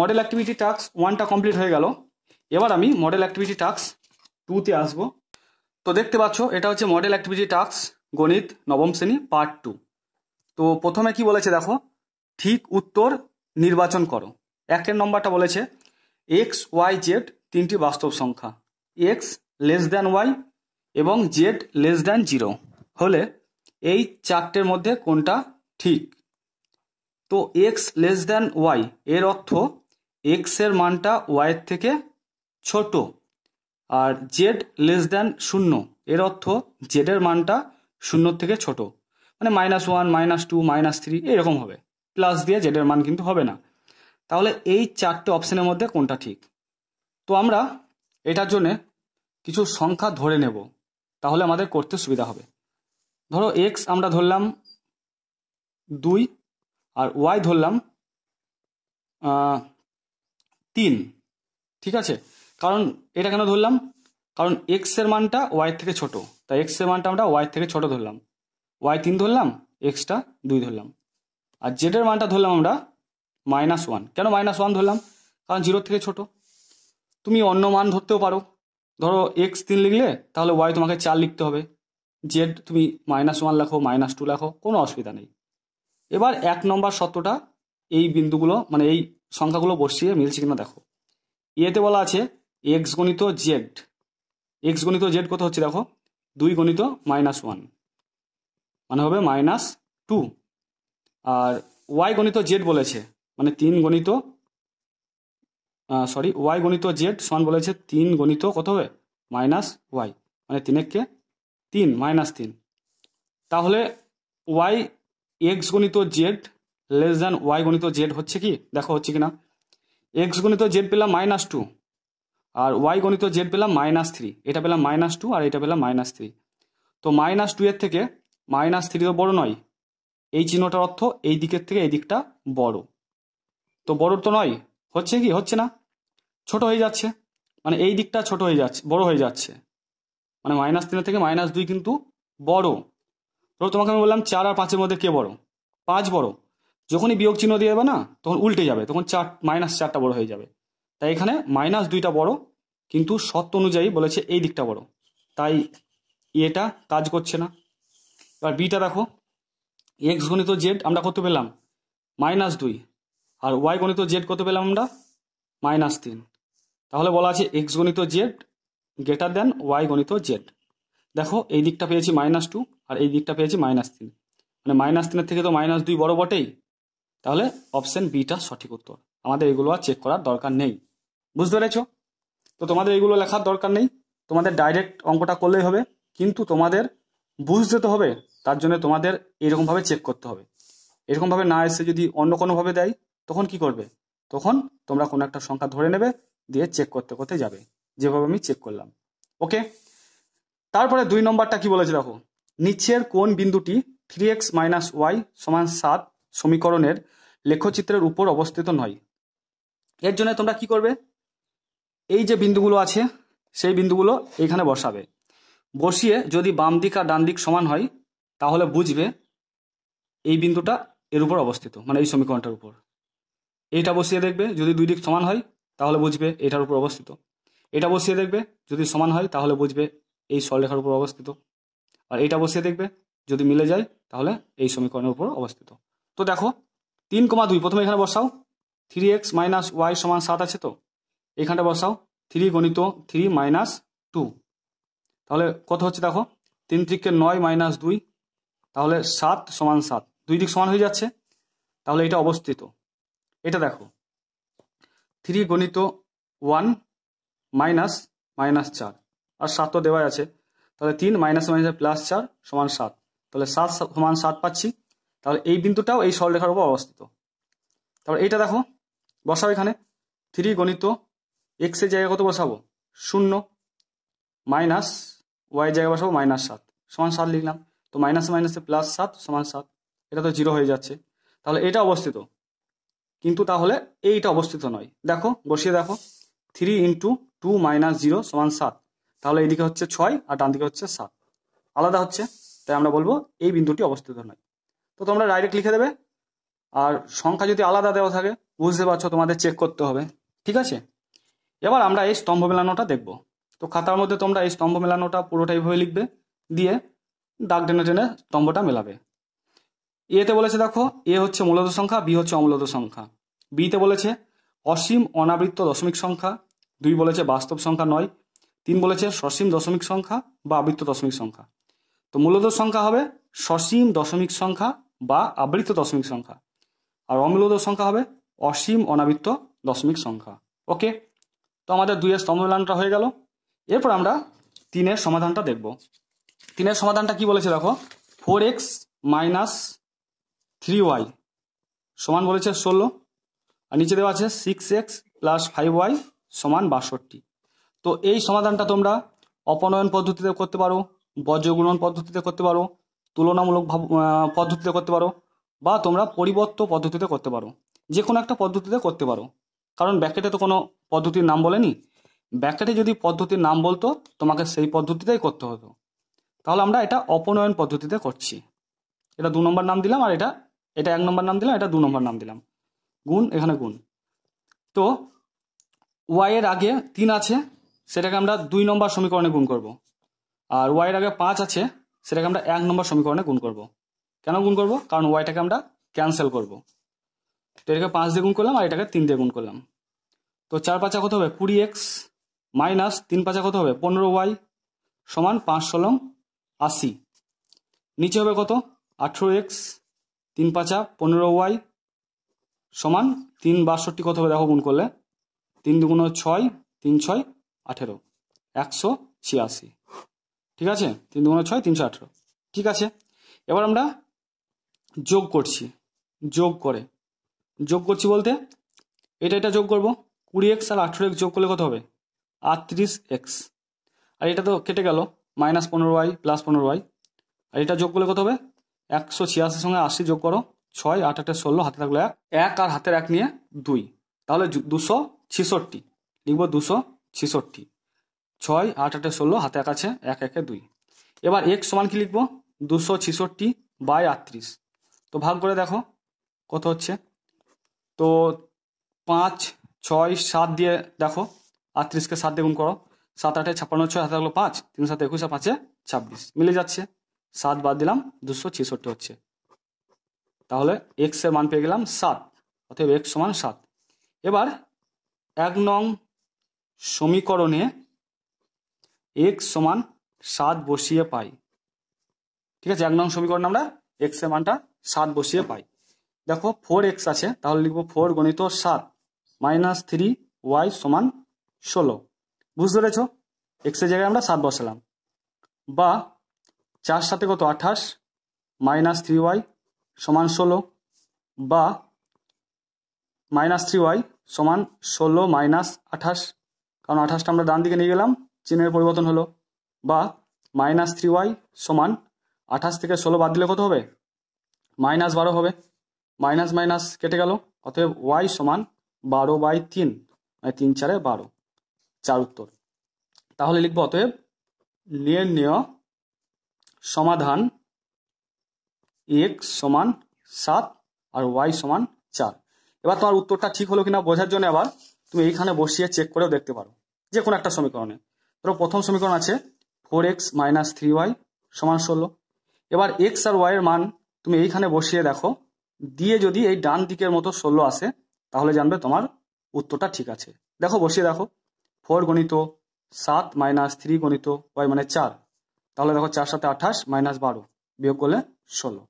মডেল অ্যাক্টিভিটি টাস্ক ওয়ানটা কমপ্লিট হয়ে গেল এবার আমি মডেল অ্যাক্টিভিটি টাস্ক টুতে আসব তো দেখতে পাচ্ছ এটা হচ্ছে মডেল অ্যাক্টিভিটি টাস্ক গণিত নবম শ্রেণী পার্ট টু তো প্রথমে কি বলেছে দেখো ঠিক উত্তর নির্বাচন করো একের নম্বরটা বলেছে এক্স ওয়াই জেড তিনটি বাস্তব সংখ্যা এক্স লেস দ্যান ওয়াই এবং জেড লেস দ্যান জিরো হলে এই চারটের মধ্যে কোনটা ঠিক তো এক্স লেস দেন ওয়াই এর অর্থ এক্সের মানটা ওয়াইয়ের থেকে ছোট আর জেড লেস দ্যান শূন্য এর অর্থ জেডের মানটা শূন্য থেকে ছোট মানে minus one minus two minus three এরকম হবে প্লাস দিয়ে জেডের মান কিন্তু হবে না তাহলে এই চারটে অপশানের মধ্যে কোনটা ঠিক তো আমরা এটার জন্যে কিছু সংখ্যা ধরে নেব তাহলে আমাদের করতে সুবিধা হবে ধরো এক্স আমরা ধরলাম দুই আর ওয়াই ধরলাম তিন ঠিক আছে কারণ এটা কেন ধরলাম কারণ এক্সের মানটা ওয়াই থেকে ছোট তাই এক্সের মানটা আমরা ওয়াই থেকে ছোট ধরলাম ওয়াই তিন ধরলাম এক্সটা দুই ধরলাম আর জেডের মানটা ধরলাম আমরা মাইনাস ওয়ান কেন মাইনাস ওয়ান ধরলাম কারণ জিরোর থেকে ছোট তুমি অন্য মান ধরতেও পারো ধরো এক্স তিন লিখলে তাহলে ওয়াই তোমাকে চার লিখতে হবে জেড তুমি মাইনাস ওয়ান লেখো মাইনাস টু লেখো কোনো অসুবিধা নেই এবার এক নম্বর সত্যটা এই বিন্দুগুলো মানে এই সংখ্যাগুলো বসিয়ে মিলছে কিনা দেখো ইয়েতে বলা আছে এক্স গণিত জেড এক্স গণিত জেড কত হচ্ছে দেখো দুই গণিত মাইনাস ওয়ান মানে হবে মাইনাস টু আর ওয়াই গণিত জেড বলেছে মানে তিন গণিত সরি ওয়াই গণিত জেড সমান বলেছে তিন গণিত কত হবে মাইনাস ওয়াই মানে তিনেককে তিন মাইনাস তিন তাহলে ওয়াই এক্স গণিত জেড লেস দ্যান ওয়াই গণিত জেড হচ্ছে কি দেখো হচ্ছে কি না এক্স গণিত জেড পেলাম মাইনাস টু আর ওয়াই গণিত জেড পেলাম মাইনাস থ্রি এটা পেলাম মাইনাস টু আর এটা পেলাম মাইনাস থ্রি তো মাইনাস টু এর থেকে মাইনাস থ্রি তো বড় নয় এই চিহ্নটার অর্থ এই দিকের থেকে এই দিকটা বড় তো বড় তো নয় হচ্ছে কি হচ্ছে না ছোট হয়ে যাচ্ছে মানে এই দিকটা ছোট হয়ে যাচ্ছে বড় হয়ে যাচ্ছে মানে মাইনাস তিনের থেকে মাইনাস দুই কিন্তু বড় ধরো তোমাকে আমি বললাম চার আর পাঁচের মধ্যে কে বড় পাঁচ বড় যখনই বিয়োগ চিহ্ন দিয়ে না তখন উল্টে যাবে তখন চার মাইনাস চারটা বড় হয়ে যাবে তাই এখানে মাইনাস দুইটা বড় কিন্তু সত্য অনুযায়ী বলেছে এই দিকটা বড় তাই এটা কাজ করছে না এবার বিটা দেখো এক্স গণিত জেড আমরা কত পেলাম মাইনাস দুই আর ওয়াই গণিত জেড কত পেলাম আমরা মাইনাস তিন তাহলে বলা আছে এক্স গণিত জেড গ্রেটার দেন ওয়াই গণিত জেড দেখো এই দিকটা পেয়েছি মাইনাস টু আর এই দিকটা পেয়েছি মাইনাস তিন মানে মাইনাস তিনের থেকে তো মাইনাস দুই বড় বটেই তাহলে অপশন বিটা সঠিক উত্তর আমাদের এগুলো আর চেক করার দরকার নেই বুঝতে পেরেছ তো তোমাদের এগুলো লেখার দরকার নেই তোমাদের ডাইরেক্ট অঙ্কটা করলেই হবে কিন্তু তোমাদের বুঝতে তো হবে তার জন্য তোমাদের এরকমভাবে চেক করতে হবে এরকমভাবে না এসে যদি অন্য কোনোভাবে দেয় তখন কি করবে তখন তোমরা কোনো একটা সংখ্যা ধরে নেবে দিয়ে চেক করতে করতে যাবে যেভাবে আমি চেক করলাম ওকে তারপরে দুই নম্বরটা কি বলেছে দেখো নিচের কোন বিন্দুটি থ্রি এক্স মাইনাস ওয়াই সমান সাত সমীকরণের লেখচিত্রের উপর অবস্থিত নয় এর জন্য তোমরা কি করবে এই যে বিন্দুগুলো আছে সেই বিন্দুগুলো এখানে বসাবে বসিয়ে যদি বাম দিক আর ডান দিক সমান হয় তাহলে বুঝবে এই বিন্দুটা এর উপর অবস্থিত মানে এই সমীকরণটার উপর এইটা বসিয়ে দেখবে যদি দুই দিক সমান হয় তাহলে বুঝবে এটার উপর অবস্থিত এটা বসিয়ে দেখবে যদি সমান হয় তাহলে বুঝবে এই সরলরেখার উপর অবস্থিত আর এটা বসিয়ে দেখবে যদি মিলে যায় তাহলে এই সমীকরণের উপর অবস্থিত তো দেখো তিন কমা দুই প্রথমে এখানে বসাও থ্রি এক্স মাইনাস ওয়াই সমান সাত আছে তো এখানটা বসাও থ্রি গণিত থ্রি মাইনাস টু তাহলে কত হচ্ছে দেখো তিন ত্রিককে নয় মাইনাস দুই তাহলে সাত সমান সাত দুই দিক সমান হয়ে যাচ্ছে তাহলে এটা অবস্থিত এটা দেখো থ্রি গণিত ওয়ান মাইনাস মাইনাস চার আর সাত তো দেওয়াই আছে তাহলে তিন মাইনাস মাইনাস প্লাস চার সমান সাত তাহলে সাত সমান সাত পাচ্ছি তাহলে এই বিন্দুটাও এই সরলরেখার উপর অবস্থিত তারপর এইটা দেখো বসাও এখানে থ্রি গণিত এক্সের জায়গায় কত বসাবো শূন্য মাইনাস ওয়াই জায়গায় বসাবো মাইনাস সাত সমান সাত লিখলাম তো মাইনাস মাইনাসে প্লাস সাত সমান সাত এটা তো জিরো হয়ে যাচ্ছে তাহলে এটা অবস্থিত কিন্তু তাহলে এইটা অবস্থিত নয় দেখো বসিয়ে দেখো three into two minus zero সমান সাত তাহলে এদিকে হচ্ছে ছয় আর ডান দিকে হচ্ছে সাত আলাদা হচ্ছে তাই আমরা বলবো এই বিন্দুটি অবস্থিত নয় তো তোমরা ডাইরেক্ট লিখে দেবে আর সংখ্যা যদি আলাদা দেওয়া থাকে বুঝতে পারছো তোমাদের চেক করতে হবে ঠিক আছে এবার আমরা এই স্তম্ভ মেলানোটা দেখব তো খাতার মধ্যে তোমরা এই স্তম্ভ মেলানোটা পুরোটা এইভাবে লিখবে দিয়ে দাগ টেনে টেনে স্তম্ভটা মেলাবে এতে বলেছে দেখো এ হচ্ছে মূলত সংখ্যা বি হচ্ছে অমূলত সংখ্যা বিতে বলেছে অসীম অনাবৃত্ত দশমিক সংখ্যা দুই বলেছে বাস্তব সংখ্যা নয় তিন বলেছে সসীম দশমিক সংখ্যা বা আবৃত্ত দশমিক সংখ্যা তো মূলত সংখ্যা হবে সসীম দশমিক সংখ্যা বা আবৃত্ত দশমিক সংখ্যা আর অমূলত সংখ্যা হবে অসীম অনাবৃত্ত দশমিক সংখ্যা ওকে তো আমাদের দুইয়ের স্তম্ভমিলানটা হয়ে গেল এরপর আমরা তিনের সমাধানটা দেখব তিনের সমাধানটা কি বলেছে দেখো four x minus three y সমান বলেছে ষোলো আর নিচে দেওয়া আছে six x plus five y সমান বাষট্টি তো এই সমাধানটা তোমরা অপনয়ন পদ্ধতিতে করতে পারো বজ্রগুণন পদ্ধতিতে করতে পারো তুলনামূলক পদ্ধতিতে করতে পারো বা তোমরা পরিবর্ত পদ্ধতিতে করতে পারো যে কোনো একটা পদ্ধতিতে করতে পারো কারণ ব্যাকেটে তো কোনো পদ্ধতির নাম বলেনি ব্যাকেটে যদি পদ্ধতির নাম বলতো তোমাকে সেই পদ্ধতিতেই করতে হতো তাহলে আমরা এটা অপনয়ন পদ্ধতিতে করছি এটা দু নম্বর নাম দিলাম আর এটা এটা এক নম্বর নাম দিলাম এটা দু নম্বর নাম দিলাম গুণ এখানে গুণ তো ওয়াই এর আগে তিন আছে সেটাকে আমরা দুই নম্বর সমীকরণে গুণ করব আর ওয়াই এর আগে পাঁচ আছে সেটাকে আমরা এক নম্বর সমীকরণে গুণ করব কেন গুণ করব কারণ ওয়াইটাকে আমরা ক্যান্সেল করব তো এটাকে পাঁচ দিয়ে গুণ করলাম আর এটাকে তিন দিয়ে গুণ করলাম তো চার পাঁচা কত হবে কুড়ি এক্স মাইনাস তিন পাঁচা কত হবে পনেরো ওয়াই সমান পাঁচ ষোলম আশি নিচে হবে কত আঠেরো এক্স তিন পাঁচা পনেরো ওয়াই সমান তিন বাষট্টি কত হবে দেখো গুণ করলে তিন দুগুণ ছয় তিন ছয় আঠেরো একশো ছিয়াশি ঠিক আছে তিন দুগুণ ছয় তিনশো আঠেরো ঠিক আছে এবার আমরা যোগ করছি যোগ করে যোগ করছি বলতে এটা এটা যোগ করবো কুড়ি এক্স আর আঠেরো এক্স যোগ করলে কত হবে আটত্রিশ এক্স আর এটা তো কেটে গেল মাইনাস পনেরো ওয়াই প্লাস পনেরো ওয়াই আর এটা যোগ করলে কত হবে একশো ছিয়াশির সঙ্গে আশি যোগ করো ছয় আট আটে ষোলো হাতে থাকলো এক এক আর হাতের এক নিয়ে দুই তাহলে দুশো ছিষট্টি লিখব দুশো ছিষট্টি ছয় আট আটে ষোলো হাতে কাছে এক একে দুই এবার এক সমান কি লিখবো দুশো ছিষট্টি বাই আটত্রিশ তো ভাগ করে দেখো কত হচ্ছে তো পাঁচ ছয় সাত দিয়ে দেখো আটত্রিশকে সাত দিয়ে গুণ করো সাত আটে ছাপ্পান্ন ছয় হাতে থাকলো পাঁচ তিন সাত একুশ আর পাঁচে ছাব্বিশ মিলে যাচ্ছে সাত বাদ দিলাম দুশো ছেষট্টি হচ্ছে তাহলে এক্স মান পেয়ে গেলাম সাত অতএব এক্স সমান সাত এবার এক নং সমীকরণে এক্স সমান সাত বসিয়ে পাই ঠিক আছে এক নং সমীকরণে আমরা এক্স এর মানটা সাত বসিয়ে পাই দেখো ফোর এক্স আছে তাহলে লিখবো ফোর গণিত সাত মাইনাস থ্রি ওয়াই সমান ষোলো বুঝতে পেরেছ এক্সের জায়গায় আমরা সাত বসালাম বা চার সাথে কত আঠাশ মাইনাস থ্রি ওয়াই সমান ষোলো বা মাইনাস থ্রি ওয়াই সমান ষোলো মাইনাস আঠাশ কারণ আঠাশটা আমরা ডান দিকে নিয়ে গেলাম চিহ্নের পরিবর্তন হলো বা মাইনাস থ্রি ওয়াই সমান আঠাশ থেকে ষোলো বাদ দিলে কত হবে মাইনাস বারো হবে মাইনাস মাইনাস কেটে গেল অতএব ওয়াই সমান বারো বাই তিন মানে তিন চারে বারো চার উত্তর তাহলে লিখবো অতএব নির্ণয় সমাধান এক সমান সাত আর ওয়াই সমান চার এবার তোমার উত্তরটা ঠিক হলো কিনা বোঝার জন্য আবার তুমি এইখানে বসিয়ে চেক করেও দেখতে পারো যে কোনো একটা সমীকরণে ধরো প্রথম সমীকরণ আছে four x minus three y সমান ষোলো এবার এক্স আর ওয়াইয়ের মান তুমি এইখানে বসিয়ে দেখো দিয়ে যদি এই ডান দিকের মতো ষোলো আসে তাহলে জানবে তোমার উত্তরটা ঠিক আছে দেখো বসিয়ে দেখো ফোর গণিত সাত মাইনাস থ্রি গণিত ওয়াই মানে চার তাহলে দেখো চার সাথে আঠাশ মাইনাস বারো বিয়োগ করলে ষোলো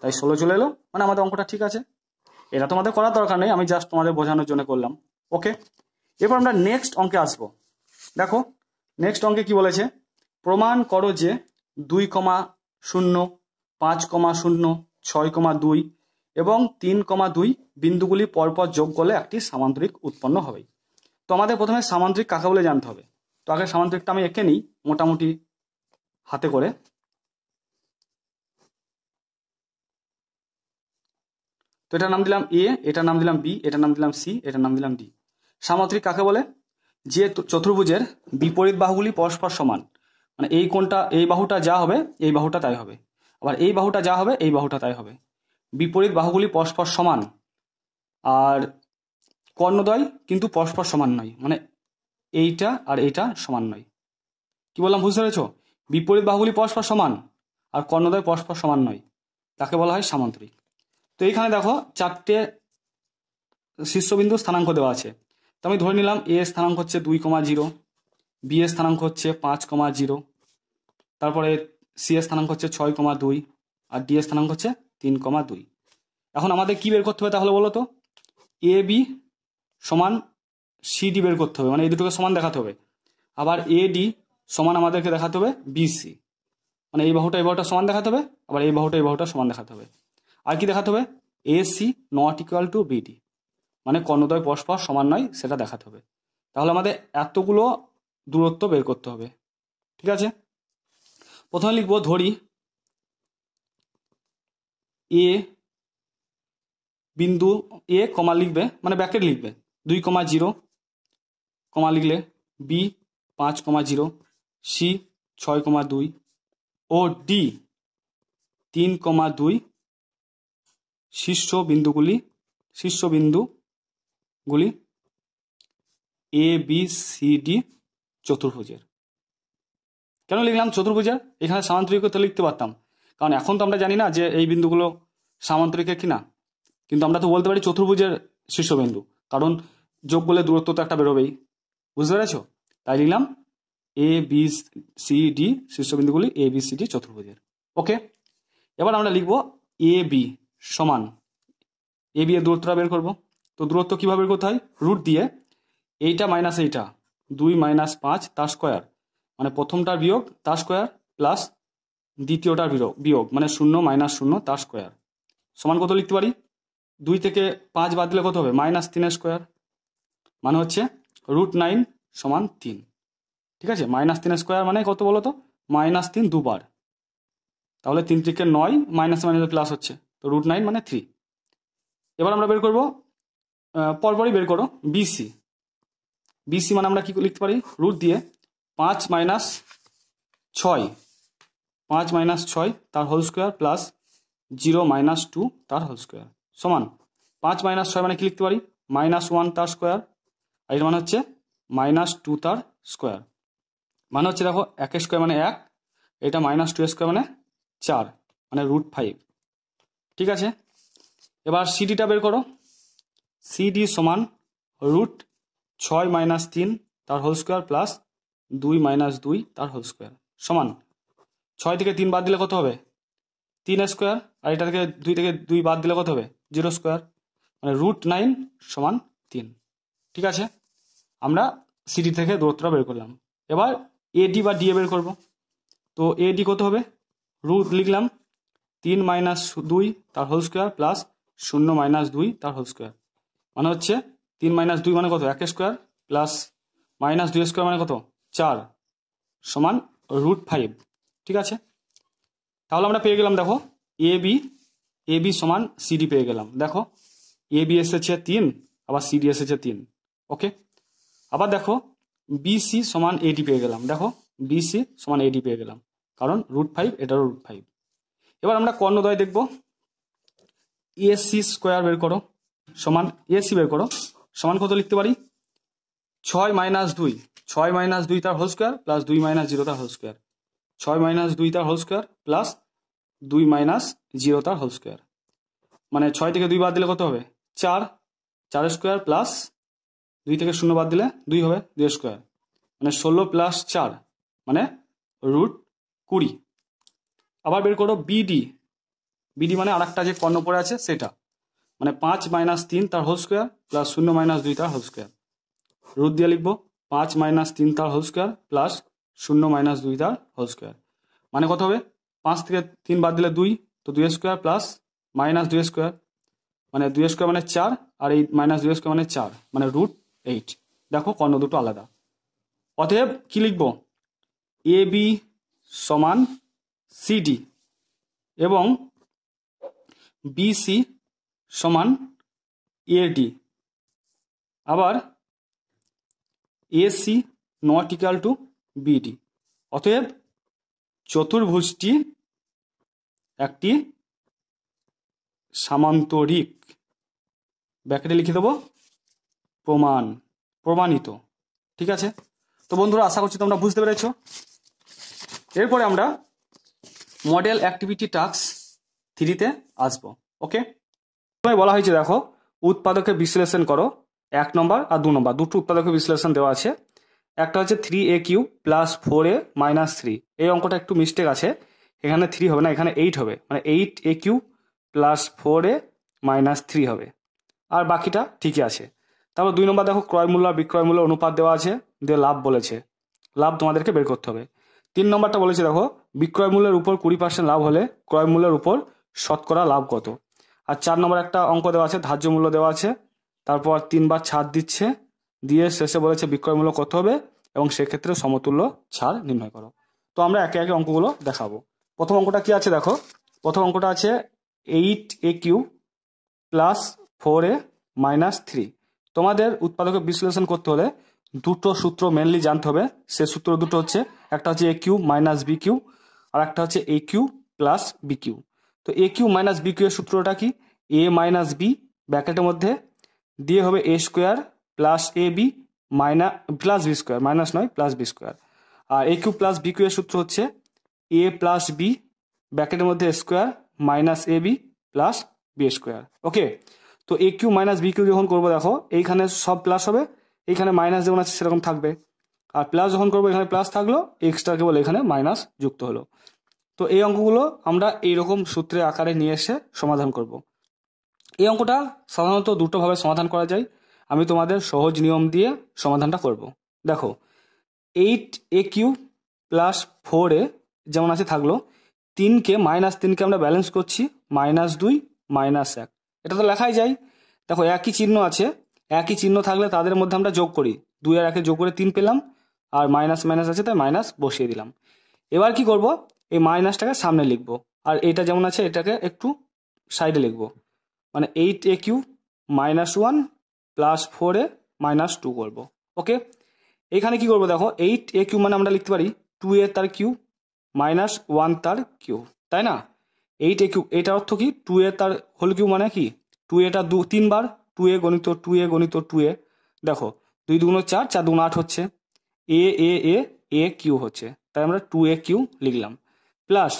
তাই ষোলো চলে এলো মানে আমাদের অঙ্কটা ঠিক আছে এটা তোমাদের করার দরকার নেই আমি জাস্ট তোমাদের বোঝানোর জন্য করলাম ওকে এরপর আমরা নেক্সট অঙ্কে আসব দেখো নেক্সট অঙ্কে কি বলেছে প্রমাণ করো যে দুই কমা শূন্য পাঁচ কমা শূন্য ছয় কমা দুই এবং তিন কমা দুই বিন্দুগুলি পরপর যোগ করলে একটি সামান্তরিক উৎপন্ন হবে তো আমাদের প্রথমে সামান্তরিক কাকে বলে জানতে হবে তো আগে সামান্তরিকটা আমি এঁকে নিই মোটামুটি হাতে করে এটার নাম দিলাম এ এটার নাম দিলাম বি এটার নাম দিলাম সি এটার নাম দিলাম ডি সামাত্রিক কাকে বলে যে চতুর্ভুজের বিপরীত বাহুগুলি পরস্পর সমান মানে এই কোনটা এই বাহুটা যা হবে এই বাহুটা তাই হবে আবার এই বাহুটা যা হবে এই বাহুটা তাই হবে বিপরীত বাহুগুলি পরস্পর সমান আর কর্ণদয় কিন্তু পরস্পর সমান নয় মানে এইটা আর এইটা সমান নয় কি বললাম বুঝতে পেরেছ বিপরীত বাহুগুলি পরস্পর সমান আর কর্ণদয় পরস্পর সমান নয় তাকে বলা হয় সামান্তরিক তো এইখানে দেখো চারটে শীর্ষবিন্দু স্থানাঙ্ক দেওয়া আছে তো আমি ধরে নিলাম এ স্থানাঙ্ক হচ্ছে দুই কমা জিরো বি এর স্থানাঙ্ক হচ্ছে পাঁচ কমা জিরো তারপরে সি এর স্থানাঙ্ক হচ্ছে ছয় কমা দুই আর ডি এর স্থানাঙ্ক হচ্ছে তিন কমা দুই এখন আমাদের কি বের করতে হবে তাহলে বলো তো এ বি সমান সি ডি বের করতে হবে মানে এই দুটোকে সমান দেখাতে হবে আবার এ ডি সমান আমাদেরকে দেখাতে হবে বি সি মানে এই বাহুটা এই বাহুটা সমান দেখাতে হবে আবার এই বাহুটা এই বাহুটা সমান দেখাতে হবে আর কি দেখাতে হবে A C not equal to BD মানে কর্ণদ্বয় পরস্পর সমান নয় সেটা দেখাতে হবে তাহলে আমাদের এতগুলো দূরত্ব বের করতে হবে ঠিক আছে প্রথমে লিখব ধরি এ বিন্দু এ কমা লিখবে মানে ব্যাকেট লিখবে দুই কমা জিরো কমা লিখলে বি পাঁচ কমা জিরো সি ছয় কমা দুই ও ডি তিন কমা দুই শীর্ষ বিন্দুগুলি শীর্ষ বিন্দুগুলি এ বি সি ডি চতুর্ভুজের কেন লিখলাম চতুর্ভুজের এখানে সামান্তরিক লিখতে পারতাম কারণ এখন তো আমরা জানি না যে এই বিন্দুগুলো সামান্তরিকের কিনা কিন্তু আমরা তো বলতে পারি চতুর্ভুজের শীর্ষ বিন্দু কারণ যোগ বলে দূরত্ব তো একটা বেরোবেই বুঝতে পেরেছ তাই লিখলাম এ বি সি ডি শীর্ষ বিন্দুগুলি এ বি সি ডি চতুর্ভুজের ওকে এবার আমরা লিখব এ বি সমান এ বিয়ে এর দূরত্বটা বের করবো তো দূরত্ব কীভাবে বের করতে হয় রুট দিয়ে এইটা মাইনাস এইটা দুই মাইনাস পাঁচ তার স্কোয়ার মানে প্রথমটার বিয়োগ তার স্কোয়ার প্লাস দ্বিতীয়টার বিয়োগ বিয়োগ মানে শূন্য মাইনাস শূন্য তার স্কোয়ার সমান কত লিখতে পারি দুই থেকে পাঁচ বাদ দিলে কত হবে মাইনাস তিনের স্কোয়ার মানে হচ্ছে রুট নাইন সমান তিন ঠিক আছে মাইনাস তিনের স্কোয়ার মানে কত বলো তো মাইনাস তিন দুবার তাহলে তিন থেকে নয় মাইনাস মাইনাস প্লাস হচ্ছে তো রুট নাইন মানে থ্রি এবার আমরা বের করবো পরপরই বের করো বিসি বিসি মানে আমরা কি লিখতে পারি রুট দিয়ে পাঁচ মাইনাস ছয় পাঁচ মাইনাস ছয় তার whole square plus zero minus two তার হোল স্কোয়ার সমান পাঁচ মাইনাস ছয় মানে কি লিখতে পারি মাইনাস ওয়ান তার স্কোয়ার আর এর মানে হচ্ছে মাইনাস টু তার স্কোয়ার মানে হচ্ছে দেখো এক স্কোয়ার মানে এক এটা মাইনাস টু স্কোয়ার মানে চার মানে রুট ফাইভ ঠিক আছে এবার সিডিটা বের করো সিডি সমান রুট ছয় মাইনাস তিন তার হোল স্কোয়ার প্লাস দুই মাইনাস দুই তার হোল স্কোয়ার সমান ছয় থেকে তিন বাদ দিলে কত হবে তিন স্কোয়ার আর এটা থেকে দুই থেকে দুই বাদ দিলে কত হবে জিরো স্কোয়ার মানে রুট নাইন সমান তিন ঠিক আছে আমরা সিডি থেকে দূরত্বটা বের করলাম এবার এডি বা ডিএ বের করব তো এডি কত হবে রুট লিখলাম তিন মাইনাস দুই তার হোল স্কোয়ার প্লাস শূন্য মাইনাস দুই তার হোল স্কোয়ার মানে হচ্ছে তিন মাইনাস দুই মানে কত এক স্কোয়ার প্লাস মাইনাস দুই স্কোয়ার মানে কত চার সমান রুট ফাইভ ঠিক আছে তাহলে আমরা পেয়ে গেলাম দেখো এ বি এ বি সমান সিডি পেয়ে গেলাম দেখো এ বি এসেছে তিন আবার সিডি এসেছে তিন ওকে আবার দেখো বিসি সমান এডি পেয়ে গেলাম দেখো বিসি সমান এডি পেয়ে গেলাম কারণ রুট ফাইভ এটারও রুট ফাইভ এবার আমরা কর্ণদ্বয় দেখব এসি স্কোয়ার বের করো সমান এসি বের করো সমান কত লিখতে পারি ছয় মাইনাস দুই ছয় মাইনাস দুই তার হোল স্কোয়ার প্লাস দুই মাইনাস জিরো তার হোল স্কোয়ার ছয় মাইনাস দুই তার হোল স্কোয়ার প্লাস দুই মাইনাস জিরো তার হোল স্কোয়ার মানে ছয় থেকে দুই বাদ দিলে কত হবে চার চার স্কোয়ার প্লাস দুই থেকে শূন্য বাদ দিলে দুই হবে দুই স্কোয়ার মানে ষোলো প্লাস চার মানে রুট কুড়ি আবার বের করো বিডি বিডি মানে আর যে কর্ণ পড়ে আছে সেটা মানে পাঁচ মাইনাস তিন তার হোল স্কোয়ার প্লাস শূন্য মাইনাস দুই তার হোল স্কোয়ার রুট দিয়ে লিখবো পাঁচ মাইনাস তিন তার হোল স্কোয়ার প্লাস শূন্য মাইনাস দুই তার হোল স্কোয়ার মানে কত হবে পাঁচ থেকে তিন বাদ দিলে দুই তো দুই স্কোয়ার প্লাস মাইনাস দুই স্কোয়ার মানে দুই স্কোয়ার মানে চার আর এই মাইনাস দুই স্কোয়ার মানে চার মানে রুট এইট দেখো কর্ণ দুটো আলাদা অতএব কি লিখব এ বি সমান সিডি এবং বিসি সমান এডি আবার AC not equal to BD অতএব চতুর্ভুজটি একটি সামান্তরিক ব্যাকেটে লিখে দেবো প্রমাণ প্রমাণিত ঠিক আছে তো বন্ধুরা আশা করছি তোমরা বুঝতে পেরেছ এরপরে আমরা মডেল অ্যাক্টিভিটি টাস্ক থ্রিতে আসবো ওকে তোমায় বলা হয়েছে দেখো উৎপাদকে বিশ্লেষণ করো এক নম্বর আর দু নম্বর দুটো উৎপাদকে বিশ্লেষণ দেওয়া আছে একটা হচ্ছে three a cube plus four a minus three এই অঙ্কটা একটু মিস্টেক আছে এখানে থ্রি হবে না এখানে এইট হবে মানে eight a cube plus four a minus three হবে আর বাকিটা ঠিকই আছে তারপর দুই নম্বর দেখো ক্রয় মূল্য আর বিক্রয় মূল্য অনুপাত দেওয়া আছে দিয়ে লাভ বলেছে লাভ তোমাদেরকে বের করতে হবে তিন নম্বরটা বলেছে দেখো বিক্রয় মূল্যের উপর কুড়ি পার্সেন্ট লাভ হলে ক্রয় মূল্যের উপর শতকরা লাভ কত আর চার নম্বর একটা অঙ্ক দেওয়া আছে ধার্য মূল্য দেওয়া আছে তারপর তিনবার ছাড় দিচ্ছে দিয়ে শেষে বলেছে বিক্রয় মূল্য কত হবে এবং সেক্ষেত্রে সমতুল্য ছাড় নির্ণয় করো তো আমরা একে একে অঙ্কগুলো দেখাবো প্রথম অঙ্কটা কি আছে দেখো প্রথম অঙ্কটা আছে eight a cube plus four a minus three তোমাদের উৎপাদকে বিশ্লেষণ করতে হলে দুটো সূত্র মেনলি জানতে হবে সে সূত্র দুটো হচ্ছে একটা হচ্ছে a cube minus b cube আর একটা হচ্ছে a cube plus b cube তো a cube minus b cube এর সূত্রটা কি এ মাইনাস বি ব্র্যাকেটের মধ্যে দিয়ে হবে a square plus a b minus plus b square minus নয় প্লাস বি স্কোয়ার আর a cube plus b cube এর সূত্র হচ্ছে এ প্লাস বি ব্র্যাকেটের মধ্যে square minus a b plus b square okay তো a cube minus b cube যখন করবো দেখো এইখানে সব প্লাস হবে এখানে মাইনাস যেমন আছে সেরকম থাকবে আর প্লাস যখন করবো এখানে প্লাস থাকলো এক্সট্রা কেবল এখানে মাইনাস যুক্ত হলো তো এই অঙ্কগুলো আমরা এইরকম সূত্রে আকারে নিয়ে এসে সমাধান করব। এই অঙ্কটা সাধারণত দুটোভাবে সমাধান করা যায় আমি তোমাদের সহজ নিয়ম দিয়ে সমাধানটা করব। দেখো eight a cube plus four a যেমন আছে থাকলো তিনকে মাইনাস তিনকে আমরা ব্যালেন্স করছি মাইনাস দুই মাইনাস এক এটা তো লেখাই যায় দেখো একই চিহ্ন আছে একই চিহ্ন থাকলে তাদের মধ্যে আমরা যোগ করি দুই আর একে যোগ করে তিন পেলাম আর মাইনাস মাইনাস আছে তাই মাইনাস বসিয়ে দিলাম এবার কি করব এই মাইনাসটাকে সামনে লিখব আর এটা যেমন আছে এটাকে একটু সাইডে লিখব মানে eight a cube minus one plus four a minus two করবো ওকে এখানে কি করব দেখো এইট এ কিউ মানে আমরা লিখতে পারি টু এ তার কিউ মাইনাস ওয়ান তার কিউ তাই না এইট এ কিউ এটার অর্থ কি টু এ তার হোল কিউ মানে কি টু এটা দু তিনবার টু এ গণিত টু এ গণিত টু এ দেখো দুই দুগুণ চার চার দুগুণ আট হচ্ছে এ এ এ এ কিউ হচ্ছে তাই আমরা টু এ কিউ লিখলাম প্লাস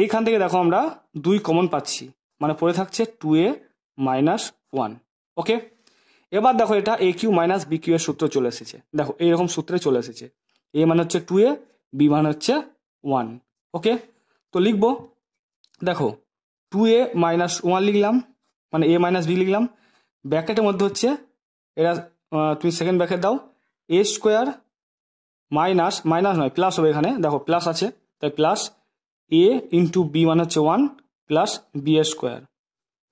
এইখান থেকে দেখো আমরা দুই কমন পাচ্ছি মানে পড়ে থাকছে two a minus one okay এবার দেখো এটা a cube minus b cube এর সূত্র চলে এসেছে দেখো এইরকম সূত্রে চলে এসেছে এ মানে হচ্ছে টু এ বি মানে হচ্ছে ওয়ান ওকে তো লিখবো দেখো টু এ মাইনাস ওয়ান লিখলাম মানে এ মাইনাস বি লিখলাম ব্র্যাকেটের মধ্যে হচ্ছে এটা তুমি সেকেন্ড ব্র্যাকেট দাও এ স্কোয়ার মাইনাস মাইনাস নয় প্লাস হবে এখানে দেখো প্লাস আছে তাই প্লাস এ ইন্টু বি মানে হচ্ছে one plus b a square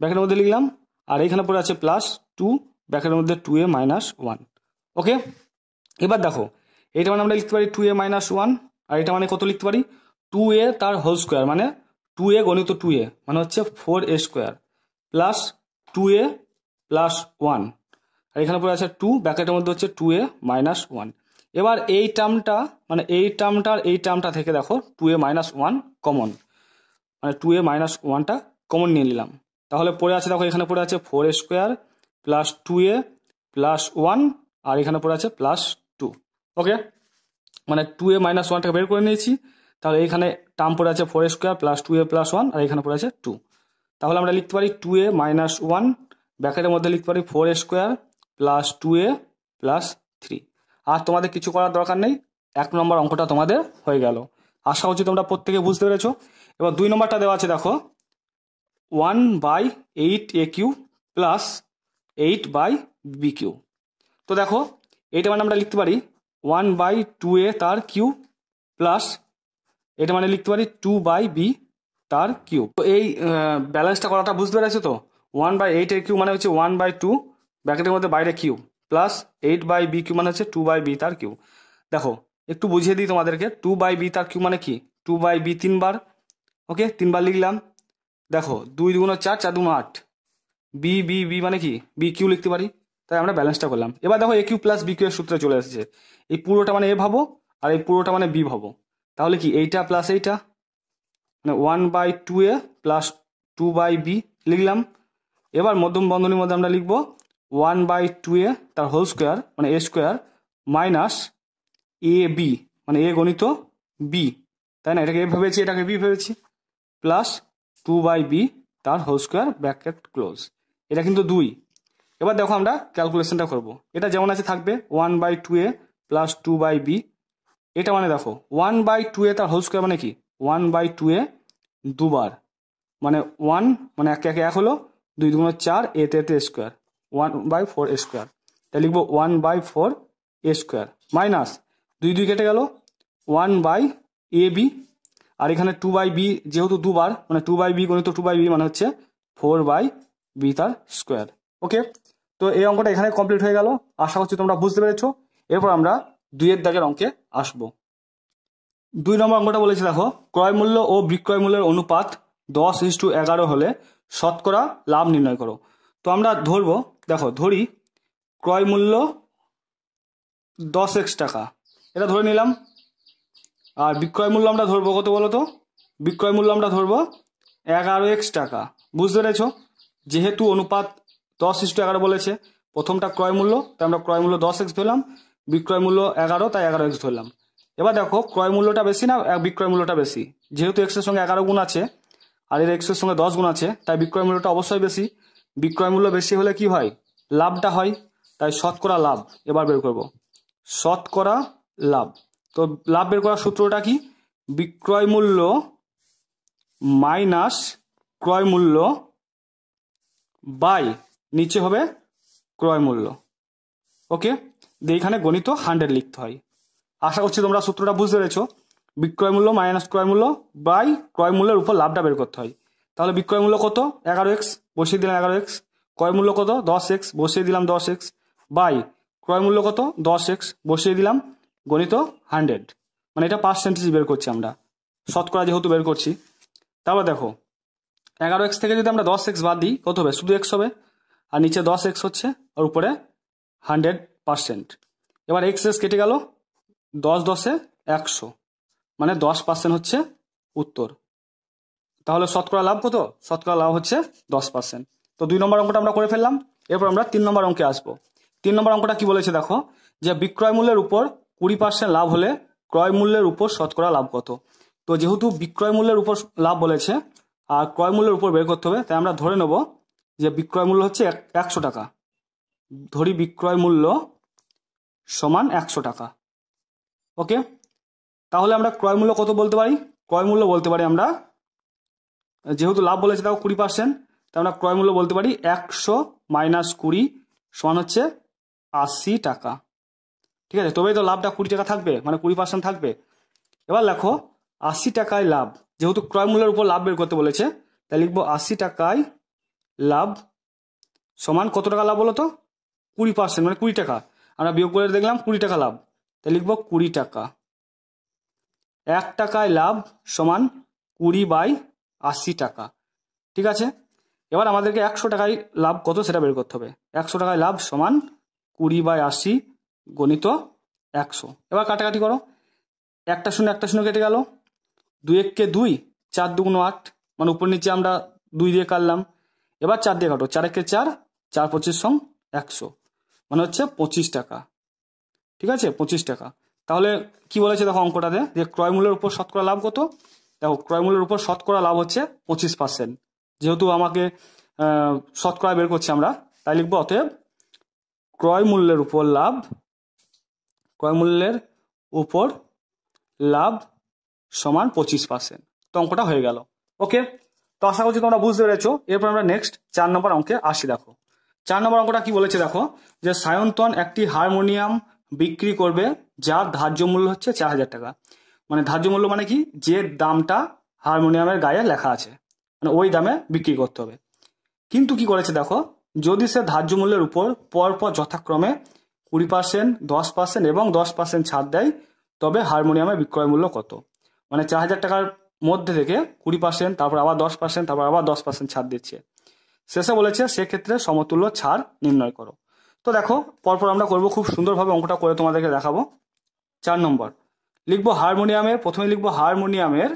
ব্যাকেটের মধ্যে লিখলাম আর এখানে পরে আছে প্লাস টু ব্যাকেটের মধ্যে two a minus one okay এবার দেখো এটা মানে আমরা লিখতে পারি টু এ মাইনাস ওয়ান আর এটা মানে কত লিখতে পারি টু এ তার হোল স্কোয়ার মানে টু এ গণিত টু এ মানে হচ্ছে four a square plus two a plus one আর এখানে পড়ে আছে টু ব্যাকেটের মধ্যে হচ্ছে টু এ মাইনাস ওয়ান এবার এই টার্মটা মানে এই টার্মটার এই টার্মটা থেকে দেখো two a minus one common মানে টু এ মাইনাস ওয়ানটা কমন নিয়ে নিলাম তাহলে পড়ে আছে দেখো এখানে পড়ে আছে four square plus two a plus one আর এখানে পড়ে আছে প্লাস টু ওকে মানে টু এ মাইনাস ওয়ানটাকে বের করে নিয়েছি তাহলে এখানে টার্ম পড়ে আছে four square plus two a plus one আর এখানে পড়ে আছে টু তাহলে আমরা লিখতে পারি টু এ মাইনাস ওয়ান ব্র্যাকেটের মধ্যে লিখতে পারি four a square plus two a plus three আর তোমাদের কিছু করার দরকার নেই এক নম্বর অঙ্কটা তোমাদের হয়ে গেল আশা করছি তোমরা প্রত্যেকে বুঝতে পেরেছো এবার দুই নম্বরটা দেওয়া আছে দেখো one by eight a cube plus eight by b cube তো দেখো এইটা মানে আমরা লিখতে পারি ওয়ান বাই টু এ তার কিউ প্লাস এটা মানে লিখতে পারি টু বাই বি তার কিউ তো এই ব্যালেন্সটা করাটা বুঝতে পেরেছো তো ওয়ান বাই এইটের কিউ মানে হচ্ছে ওয়ান বাই টু ব্র্যাকেটের মধ্যে বাইরে cube plus eight by b cube মানে হচ্ছে টু বাই বি তার কিউ দেখো একটু বুঝিয়ে দিই তোমাদেরকে টু বাই বি তার কিউ মানে কি টু বাই বি তিনবার ওকে তিনবার লিখলাম দেখো দুই দুগুণ চার চার দুগুণ আট বি বি বি মানে কি বি কিউ লিখতে পারি তাই আমরা ব্যালেন্সটা করলাম এবার দেখো a cube plus b cube এর সূত্রে চলে এসেছে এই পুরোটা মানে এ ভাবো আর এই পুরোটা মানে বি ভাবো তাহলে কি এইটা প্লাস এইটা মানে one by two a plus two by b লিখলাম এবার মধ্যম বন্ধনীর মধ্যে আমরা লিখব ওয়ান বাই টু এ তার হোল স্কোয়ার মানে a square minus a b মানে এ গণিত বি তাই না এটাকে এ ভেবেছি এটাকে বি ভেবেছি প্লাস টু বাই বি তার হোল স্কোয়ার ব্র্যাকেট ক্লোজ এটা কিন্তু দুই এবার দেখো আমরা ক্যালকুলেশনটা করব এটা যেমন আছে থাকবে one by two a plus two by b এটা মানে দেখো ওয়ান বাই টু এ তার হোল স্কোয়ার মানে কি ওয়ান বাই টু এ দুবার মানে ওয়ান মানে এক এক এক হলো দুই দুগুণে চার এ তেতে square one by four square তাহলে লিখবো one by four a square minus দুই দুই কেটে গেল ওয়ান বাই এ বি আর এখানে টু বাই বি যেহেতু দুবার মানে টু বাই বি গণিত টু বাই বি মানে হচ্ছে ফোর বাই বি তার স্কোয়ার ওকে তো এই অঙ্কটা এখানে কমপ্লিট হয়ে গেল আশা করছি তোমরা বুঝতে পেরেছ এরপর আমরা দুইয়ের দাগের অঙ্কে আসব দুই নম্বর অঙ্কটা বলেছি দেখো ক্রয় মূল্য ও বিক্রয় মূল্যের অনুপাত দশ ইস টু এগারো হলে শতকরা লাভ নির্ণয় করো তো আমরা ধরব দেখো ধরি ক্রয় মূল্য দশ এক্স টাকা এটা ধরে নিলাম আর বিক্রয় মূল্য আমরা ধরবো কত বলো তো বিক্রয় মূল্য আমরা ধরবো এগারো এক্স টাকা বুঝতে পেরেছ যেহেতু অনুপাত দশ ইস্টু এগারো বলেছে প্রথমটা ক্রয় মূল্য তাই আমরা ক্রয় মূল্য দশ এক্স ধরলাম বিক্রয় মূল্য এগারো তাই এগারো এক্স ধরলাম এবার দেখো ক্রয় মূল্যটা বেশি না বিক্রয় মূল্যটা বেশি যেহেতু এক্সের সঙ্গে এগারো গুণ আছে আর এর এক্সের সঙ্গে দশ গুণ আছে তাই বিক্রয় মূল্যটা অবশ্যই বেশি বিক্রয় মূল্য বেশি হলে কি হয় লাভটা হয় তাই শতকরা লাভ এবার বের করব শতকরা লাভ তো লাভ বের করার সূত্রটা কি বিক্রয় মূল্য মাইনাস ক্রয় মূল্য বাই নিচে হবে ক্রয় মূল্য ওকে দিয়ে এখানে গণিত হান্ড্রেড লিখতে হয় আশা করছি তোমরা সূত্রটা বুঝতে পেরেছো বিক্রয় মূল্য মাইনাস ক্রয় মূল্য বাই ক্রয় মূল্যের উপর লাভটা বের করতে হয় তাহলে বিক্রয় মূল্য কত এগারো এক্স বসিয়ে দিলাম এগারো এক্স ক্রয় মূল্য কত দশ এক্স বসিয়ে দিলাম দশ এক্স বাই ক্রয় মূল্য কত দশ এক্স বসিয়ে দিলাম গণিত হান্ড্রেড মানে এটা পার্সেন্টেজ বের করছি আমরা শতকরা যেহেতু বের করছি তারপর দেখো এগারো এক্স থেকে যদি আমরা দশ এক্স বাদ দিই কত হবে শুধু এক্স হবে আর নিচে দশ এক্স হচ্ছে আর উপরে হান্ড্রেড পার্সেন্ট এবার এক্স এক্স কেটে গেল দশ দশে একশো মানে দশ পার্সেন্ট হচ্ছে উত্তর তাহলে শতকরা লাভ কত শতকরা লাভ হচ্ছে দশ পার্সেন্ট তো দুই নম্বর অঙ্কটা আমরা করে ফেললাম এরপর আমরা তিন নম্বর অঙ্কে আসবো তিন নম্বর অঙ্কটা কি বলেছে দেখো যে বিক্রয় মূল্যের উপর কুড়ি পার্সেন্ট লাভ হলে ক্রয় মূল্যের উপর শতকরা লাভ কত তো যেহেতু বিক্রয় মূল্যের উপর লাভ বলেছে আর ক্রয় মূল্যের উপর বের করতে হবে তাই আমরা ধরে নেব যে বিক্রয় মূল্য হচ্ছে একশো টাকা ধরি বিক্রয় মূল্য সমান একশো টাকা ওকে তাহলে আমরা ক্রয় মূল্য কত বলতে পারি ক্রয় মূল্য বলতে পারি আমরা যেহেতু লাভ বলেছে তাও কুড়ি পার্সেন্ট তা আমরা ক্রয় মূল্য বলতে পারি একশো মাইনাস কুড়ি সমান হচ্ছে আশি টাকা ঠিক আছে তবেই তো লাভটা কুড়ি টাকা থাকবে মানে কুড়ি পার্সেন্ট থাকবে এবার লেখো আশি টাকায় লাভ যেহেতু ক্রয় মূল্যের উপর লাভ বের করতে বলেছে তাই লিখবো আশি টাকায় লাভ সমান কত টাকা লাভ বলো তো কুড়ি পার্সেন্ট মানে কুড়ি টাকা আমরা বিয়োগ করে দেখলাম কুড়ি টাকা লাভ তাই লিখবো কুড়ি টাকা এক টাকায় লাভ সমান কুড়ি বাই আশি টাকা ঠিক আছে এবার আমাদেরকে একশো টাকায় লাভ কত সেটা বের করতে হবে একশো টাকায় লাভ সমান কুড়ি বাই আশি গণিত একশো এবার কাটাকাটি করো একটা শূন্য একটা শূন্য কেটে গেল দুই এককে দুই চার দুগুণ আট মানে উপর নিচে আমরা দুই দিয়ে কাটলাম এবার চার দিয়ে কাটো চার একে চার চার পঁচিশ সং একশো মানে হচ্ছে পঁচিশ টাকা ঠিক আছে পঁচিশ টাকা তাহলে কি বলেছে দেখো অঙ্কটাতে যে ক্রয় মূল্যের উপর শতকরা লাভ কত দেখো ক্রয় মূল্যের উপর শতকরা লাভ হচ্ছে পঁচিশ পার্সেন্ট যেহেতু আমাকে শতকরা বের করছি আমরা তাই লিখবো অতএব ক্রয় মূল্যের উপর লাভ ক্রয় মূল্যের উপর লাভ সমান পঁচিশ পার্সেন্ট তো অঙ্কটা হয়ে গেল ওকে তো আশা করছি তোমরা বুঝতে পেরেছো এরপর আমরা নেক্সট চার নম্বর অঙ্কে আসি দেখো চার নম্বর অঙ্কটা কি বলেছে দেখো যে সায়ন্তন একটি হারমোনিয়াম বিক্রি করবে যার ধার্য মূল্য হচ্ছে চার হাজার টাকা মানে ধার্য মূল্য মানে কি যে দামটা হারমোনিয়ামের গায়ে লেখা আছে মানে ওই দামে বিক্রি করতে হবে কিন্তু কি করেছে দেখো যদি সে ধার্য মূল্যের উপর পরপর যথাক্রমে কুড়ি পার্সেন্ট দশ পার্সেন্ট এবং দশ পার্সেন্ট ছাড় দেয় তবে হারমোনিয়ামের বিক্রয় মূল্য কত মানে চার হাজার টাকার মধ্যে থেকে কুড়ি পার্সেন্ট তারপর আবার দশ পার্সেন্ট তারপর আবার দশ পার্সেন্ট ছাড় দিচ্ছে শেষে বলেছে সেক্ষেত্রে সমতুল্য ছাড় নির্ণয় করো তো দেখো পরপর আমরা করব খুব সুন্দরভাবে অঙ্কটা করে তোমাদেরকে দেখাবো চার নম্বর লিখবো হারমোনিয়ামের প্রথমে লিখবো হারমোনিয়ামের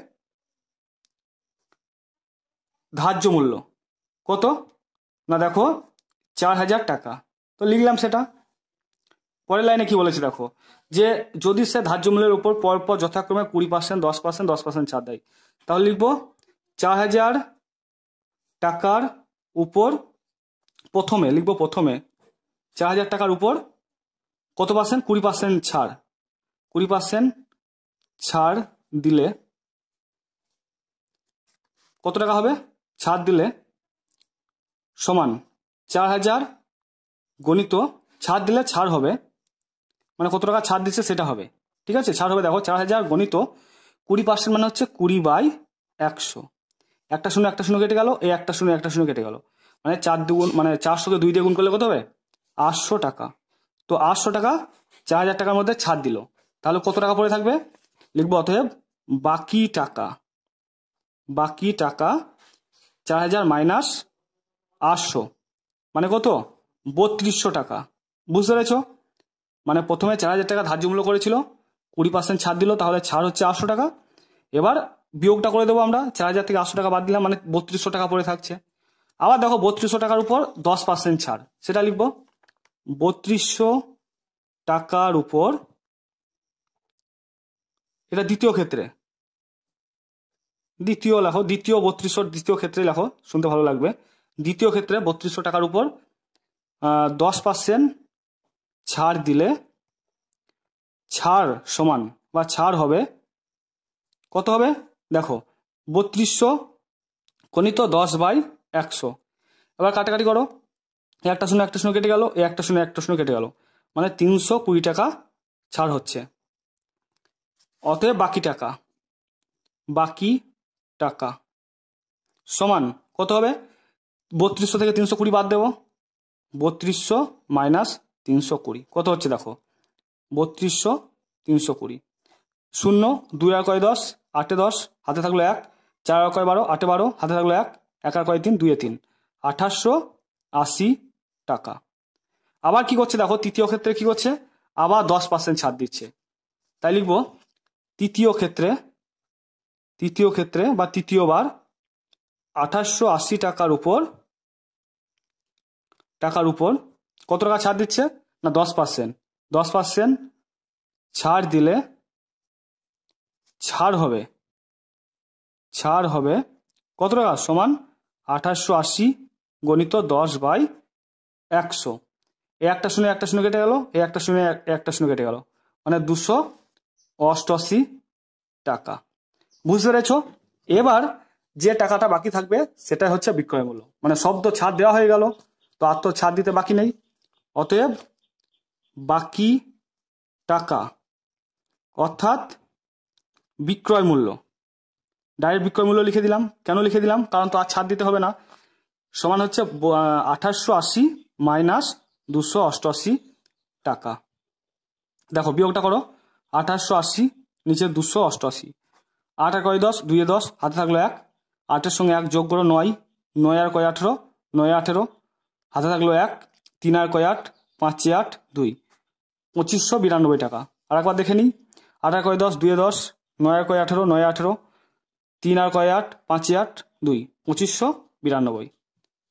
ধার্য মূল্য কত না দেখো চার হাজার টাকা তো লিখলাম সেটা পরের লাইনে কি বলেছে দেখো যে যদি সে ধার্য মূল্যের উপর পরপর যথাক্রমে কুড়ি পার্সেন্ট দশ পার্সেন্ট দশ পার্সেন্ট ছাড় দেয় তাহলে লিখবো চার হাজার টাকার উপর প্রথমে লিখবো প্রথমে চার হাজার টাকার উপর কত পার্সেন্ট কুড়ি পার্সেন্ট ছাড় কুড়ি পার্সেন্ট ছাড় দিলে কত টাকা হবে ছাড় দিলে সমান চার হাজার গণিত ছাড় দিলে ছাড় হবে মানে কত টাকা ছাড় দিচ্ছে সেটা হবে ঠিক আছে ছাড় হবে দেখো চার হাজার গণিত কুড়ি পার্সেন্ট মানে হচ্ছে কুড়ি বাই একশো একটা শূন্য একটা শূন্য কেটে গেল এই একটা শূন্য একটা শূন্য কেটে গেল মানে চার দুগুণ মানে চারশোকে দুই দিয়ে গুণ করলে কত হবে আটশো টাকা তো আটশো টাকা চার হাজার টাকার মধ্যে ছাড় দিল তাহলে কত টাকা পড়ে থাকবে লিখবো অতএব বাকি টাকা বাকি টাকা চার হাজার মাইনাস আটশো মানে কত বত্রিশশো টাকা বুঝতে পেরেছ মানে প্রথমে চার হাজার টাকা ধার্য মূল্য করেছিল কুড়ি পার্সেন্ট ছাড় দিল তাহলে ছাড় হচ্ছে আটশো টাকা এবার বিয়োগটা করে দেবো আমরা চার হাজার থেকে আটশো টাকা বাদ দিলাম মানে বত্রিশশো টাকা পড়ে থাকছে আবার দেখো বত্রিশশো টাকার উপর দশ পার্সেন্ট ছাড় সেটা লিখবো বত্রিশশো টাকার উপর এটা দ্বিতীয় ক্ষেত্রে দ্বিতীয় লেখো দ্বিতীয় বত্রিশশো দ্বিতীয় ক্ষেত্রে লেখো শুনতে ভালো লাগবে দ্বিতীয় ক্ষেত্রে বত্রিশশো টাকার উপর দশ পার্সেন্ট ছাড় দিলে ছাড় সমান বা ছাড় হবে কত হবে দেখো বত্রিশশো কণিত দশ বাই একশো এবার কাটাকাটি করো একটা শূন্য একটা শূন্য কেটে গেল এ একটা শূন্য একটা শূন্য কেটে গেল মানে তিনশো কুড়ি টাকা ছাড় হচ্ছে অতএব বাকি টাকা বাকি টাকা সমান কত হবে বত্রিশশো থেকে তিনশো কুড়ি বাদ দেব বত্রিশশো মাইনাস তিনশো কুড়ি কত হচ্ছে দেখো বত্রিশশো তিনশো কুড়ি শূন্য দুই আর কয় দশ আটে দশ হাতে থাকলো এক চার আর কয় বারো আটে বারো হাতে থাকলো এক এক আর কয় তিন দুয়ে তিন আঠাশশো আশি টাকা আবার কি করছে দেখো তৃতীয় ক্ষেত্রে কি করছে আবার দশ পার্সেন্ট ছাড় দিচ্ছে তাই লিখবো তৃতীয় ক্ষেত্রে তৃতীয় ক্ষেত্রে বা তৃতীয়বার আঠাশশো আশি টাকার উপর টাকার উপর কত টাকা ছাড় দিচ্ছে না দশ পার্সেন্ট দশ পার্সেন্ট ছাড় দিলে ছাড় হবে ছাড় হবে কত টাকা সমান আঠাশশো আশি গণিত দশ বাই একশো এ একটা শূন্য একটা শূন্য কেটে গেল এ একটা শূন্য একটা শূন্য কেটে গেল মানে দুশো অষ্টআশি টাকা বুঝতে পেরেছ এবার যে টাকাটা বাকি থাকবে সেটাই হচ্ছে বিক্রয় মূল্য মানে শব্দ ছাড় দেওয়া হয়ে গেল তো আর তো ছাড় দিতে বাকি নেই অতএব বাকি টাকা অর্থাৎ বিক্রয় মূল্য ডাইরেক্ট বিক্রয় মূল্য লিখে দিলাম কেন লিখে দিলাম কারণ তো আর ছাড় দিতে হবে না সমান হচ্ছে আঠাশশো আশি মাইনাস দুশো অষ্টআশি টাকা দেখো বিয়োগটা করো আঠাশশো আশি নিচে দুশো অষ্টআশি আট আর দশ দুইয়ে দশ হাতে থাকলো এক আটের সঙ্গে এক যোগ করো নয় নয় আর কয় আঠেরো নয় আঠেরো হাতে থাকলো এক তিন আর কয় আট পাঁচে আট দুই পঁচিশশো বিরানব্বই টাকা আর একবার দেখে নিই আট আর কয় দশ দুয়ে দশ নয় আর কয় আঠেরো নয় আঠেরো তিন আর কয় আট পাঁচে আট দুই পঁচিশশো বিরানব্বই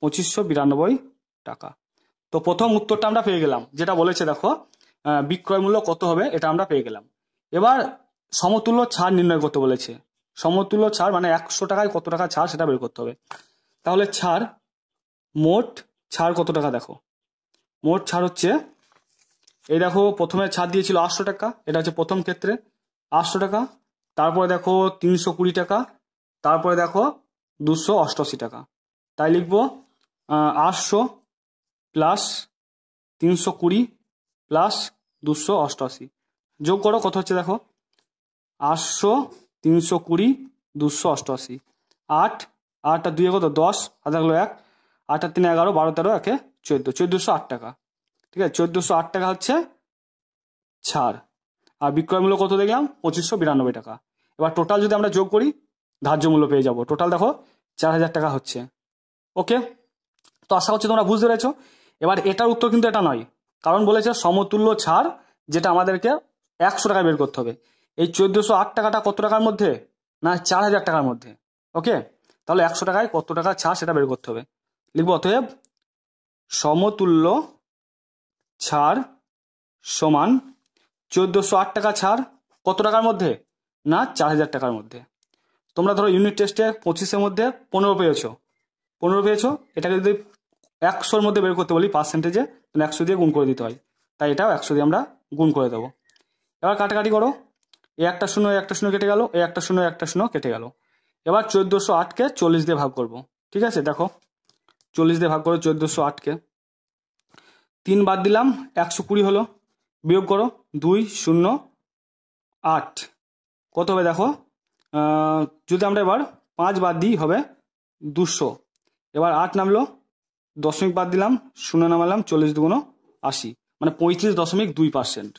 পঁচিশশো বিরানব্বই টাকা তো প্রথম উত্তরটা আমরা পেয়ে গেলাম যেটা বলেছে দেখো বিক্রয় মূল্য কত হবে এটা আমরা পেয়ে গেলাম এবার সমতুল্য ছাড় নির্ণয় করতে বলেছে সমতুল্য ছাড় মানে একশো টাকায় কত টাকা ছাড় সেটা বের করতে হবে তাহলে ছাড় মোট ছাড় কত টাকা দেখো মোট ছাড় হচ্ছে এই দেখো প্রথমে ছাড় দিয়েছিল আটশো টাকা এটা হচ্ছে প্রথম ক্ষেত্রে আটশো টাকা তারপরে দেখো তিনশো কুড়ি টাকা তারপরে দেখো দুশো অষ্টআশি টাকা তাই লিখবো আটশো প্লাস তিনশো কুড়ি প্লাস দুশো অষ্টআশি যোগ করো কত হচ্ছে দেখো আটশো তিনশো কুড়ি দুশো অষ্টআশি আট আট আর দুই কত দশ আর থাকলো এক আট আর তিন এগারো বারো তেরো একে চোদ্দো চোদ্দোশো আট টাকা ঠিক আছে চোদ্দোশো আট টাকা হচ্ছে ছাড় আর বিক্রয় মূল্য কত দেখলাম পঁচিশশো বিরানব্বই টাকা এবার টোটাল যদি আমরা যোগ করি ধার্য মূল্য পেয়ে যাব টোটাল দেখো চার হাজার টাকা হচ্ছে ওকে তো আশা করছি তোমরা বুঝতে পেরেছো এবার এটার উত্তর কিন্তু এটা নয় কারণ বলেছে সমতুল্য ছাড় যেটা আমাদেরকে একশো টাকা বের করতে হবে এই চোদ্দশো আট টাকাটা কত টাকার মধ্যে না চার হাজার টাকার মধ্যে ওকে তাহলে একশো টাকায় কত টাকা ছাড় সেটা বের করতে হবে লিখবো অতএব সমতুল্য ছাড় সমান চোদ্দশো আট টাকা ছাড় কত টাকার মধ্যে না চার হাজার টাকার মধ্যে তোমরা ধরো ইউনিট টেস্টে পঁচিশের মধ্যে পনেরো পেয়েছো পনেরো পেয়েছো এটাকে যদি একশোর মধ্যে বের করতে বলি পার্সেন্টেজে তাহলে একশো দিয়ে গুণ করে দিতে হয় তাই এটাও একশো দিয়ে আমরা গুণ করে দেবো এবার কাটাকাটি করো এ একটা শূন্য একটা শূন্য কেটে গেল এ একটা শূন্য একটা শূন্য কেটে গেল এবার চোদ্দোশো আটকে চল্লিশ দিয়ে ভাগ করব ঠিক আছে দেখো চল্লিশ দিয়ে ভাগ করো চোদ্দোশো আটকে তিন বাদ দিলাম একশো কুড়ি হলো বিয়োগ করো দুই শূন্য আট কত হবে দেখো যদি আমরা এবার পাঁচ বাদ দিই হবে দুশো এবার আট নামলো দশমিক বাদ দিলাম শূন্য নামালাম চল্লিশ দুগুণ আশি মানে পঁয়ত্রিশ দশমিক দুই পার্সেন্ট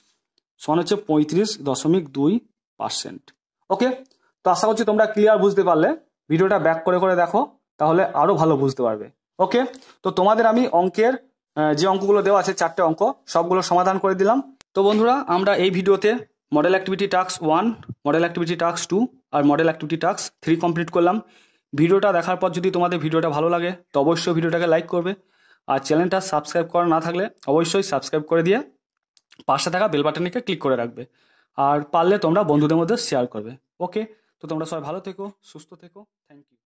সমান হচ্ছে পঁয়ত্রিশ দশমিক দুই পার্সেন্ট ওকে তো আশা করছি তোমরা ক্লিয়ার বুঝতে পারলে ভিডিওটা ব্যাক করে করে দেখো তাহলে আরও ভালো বুঝতে পারবে ওকে তো তোমাদের আমি অঙ্কের যে অঙ্কগুলো দেওয়া আছে চারটে অঙ্ক সবগুলো সমাধান করে দিলাম তো বন্ধুরা আমরা এই ভিডিওতে model activity task one model activity task two আর model activity task three complete করলাম ভিডিওটা দেখার পর যদি তোমাদের ভিডিওটা ভালো লাগে তো অবশ্যই ভিডিওটাকে লাইক করবে আর চ্যানেলটা সাবস্ক্রাইব করা না থাকলে অবশ্যই সাবস্ক্রাইব করে দিয়ে পাশে থাকা বেল বাটনটিকে ক্লিক করে রাখবে আর পারলে তোমরা বন্ধুদের মধ্যে শেয়ার করবে ওকে তো তোমরা সবাই ভালো থেকো সুস্থ থেকো থ্যাংক ইউ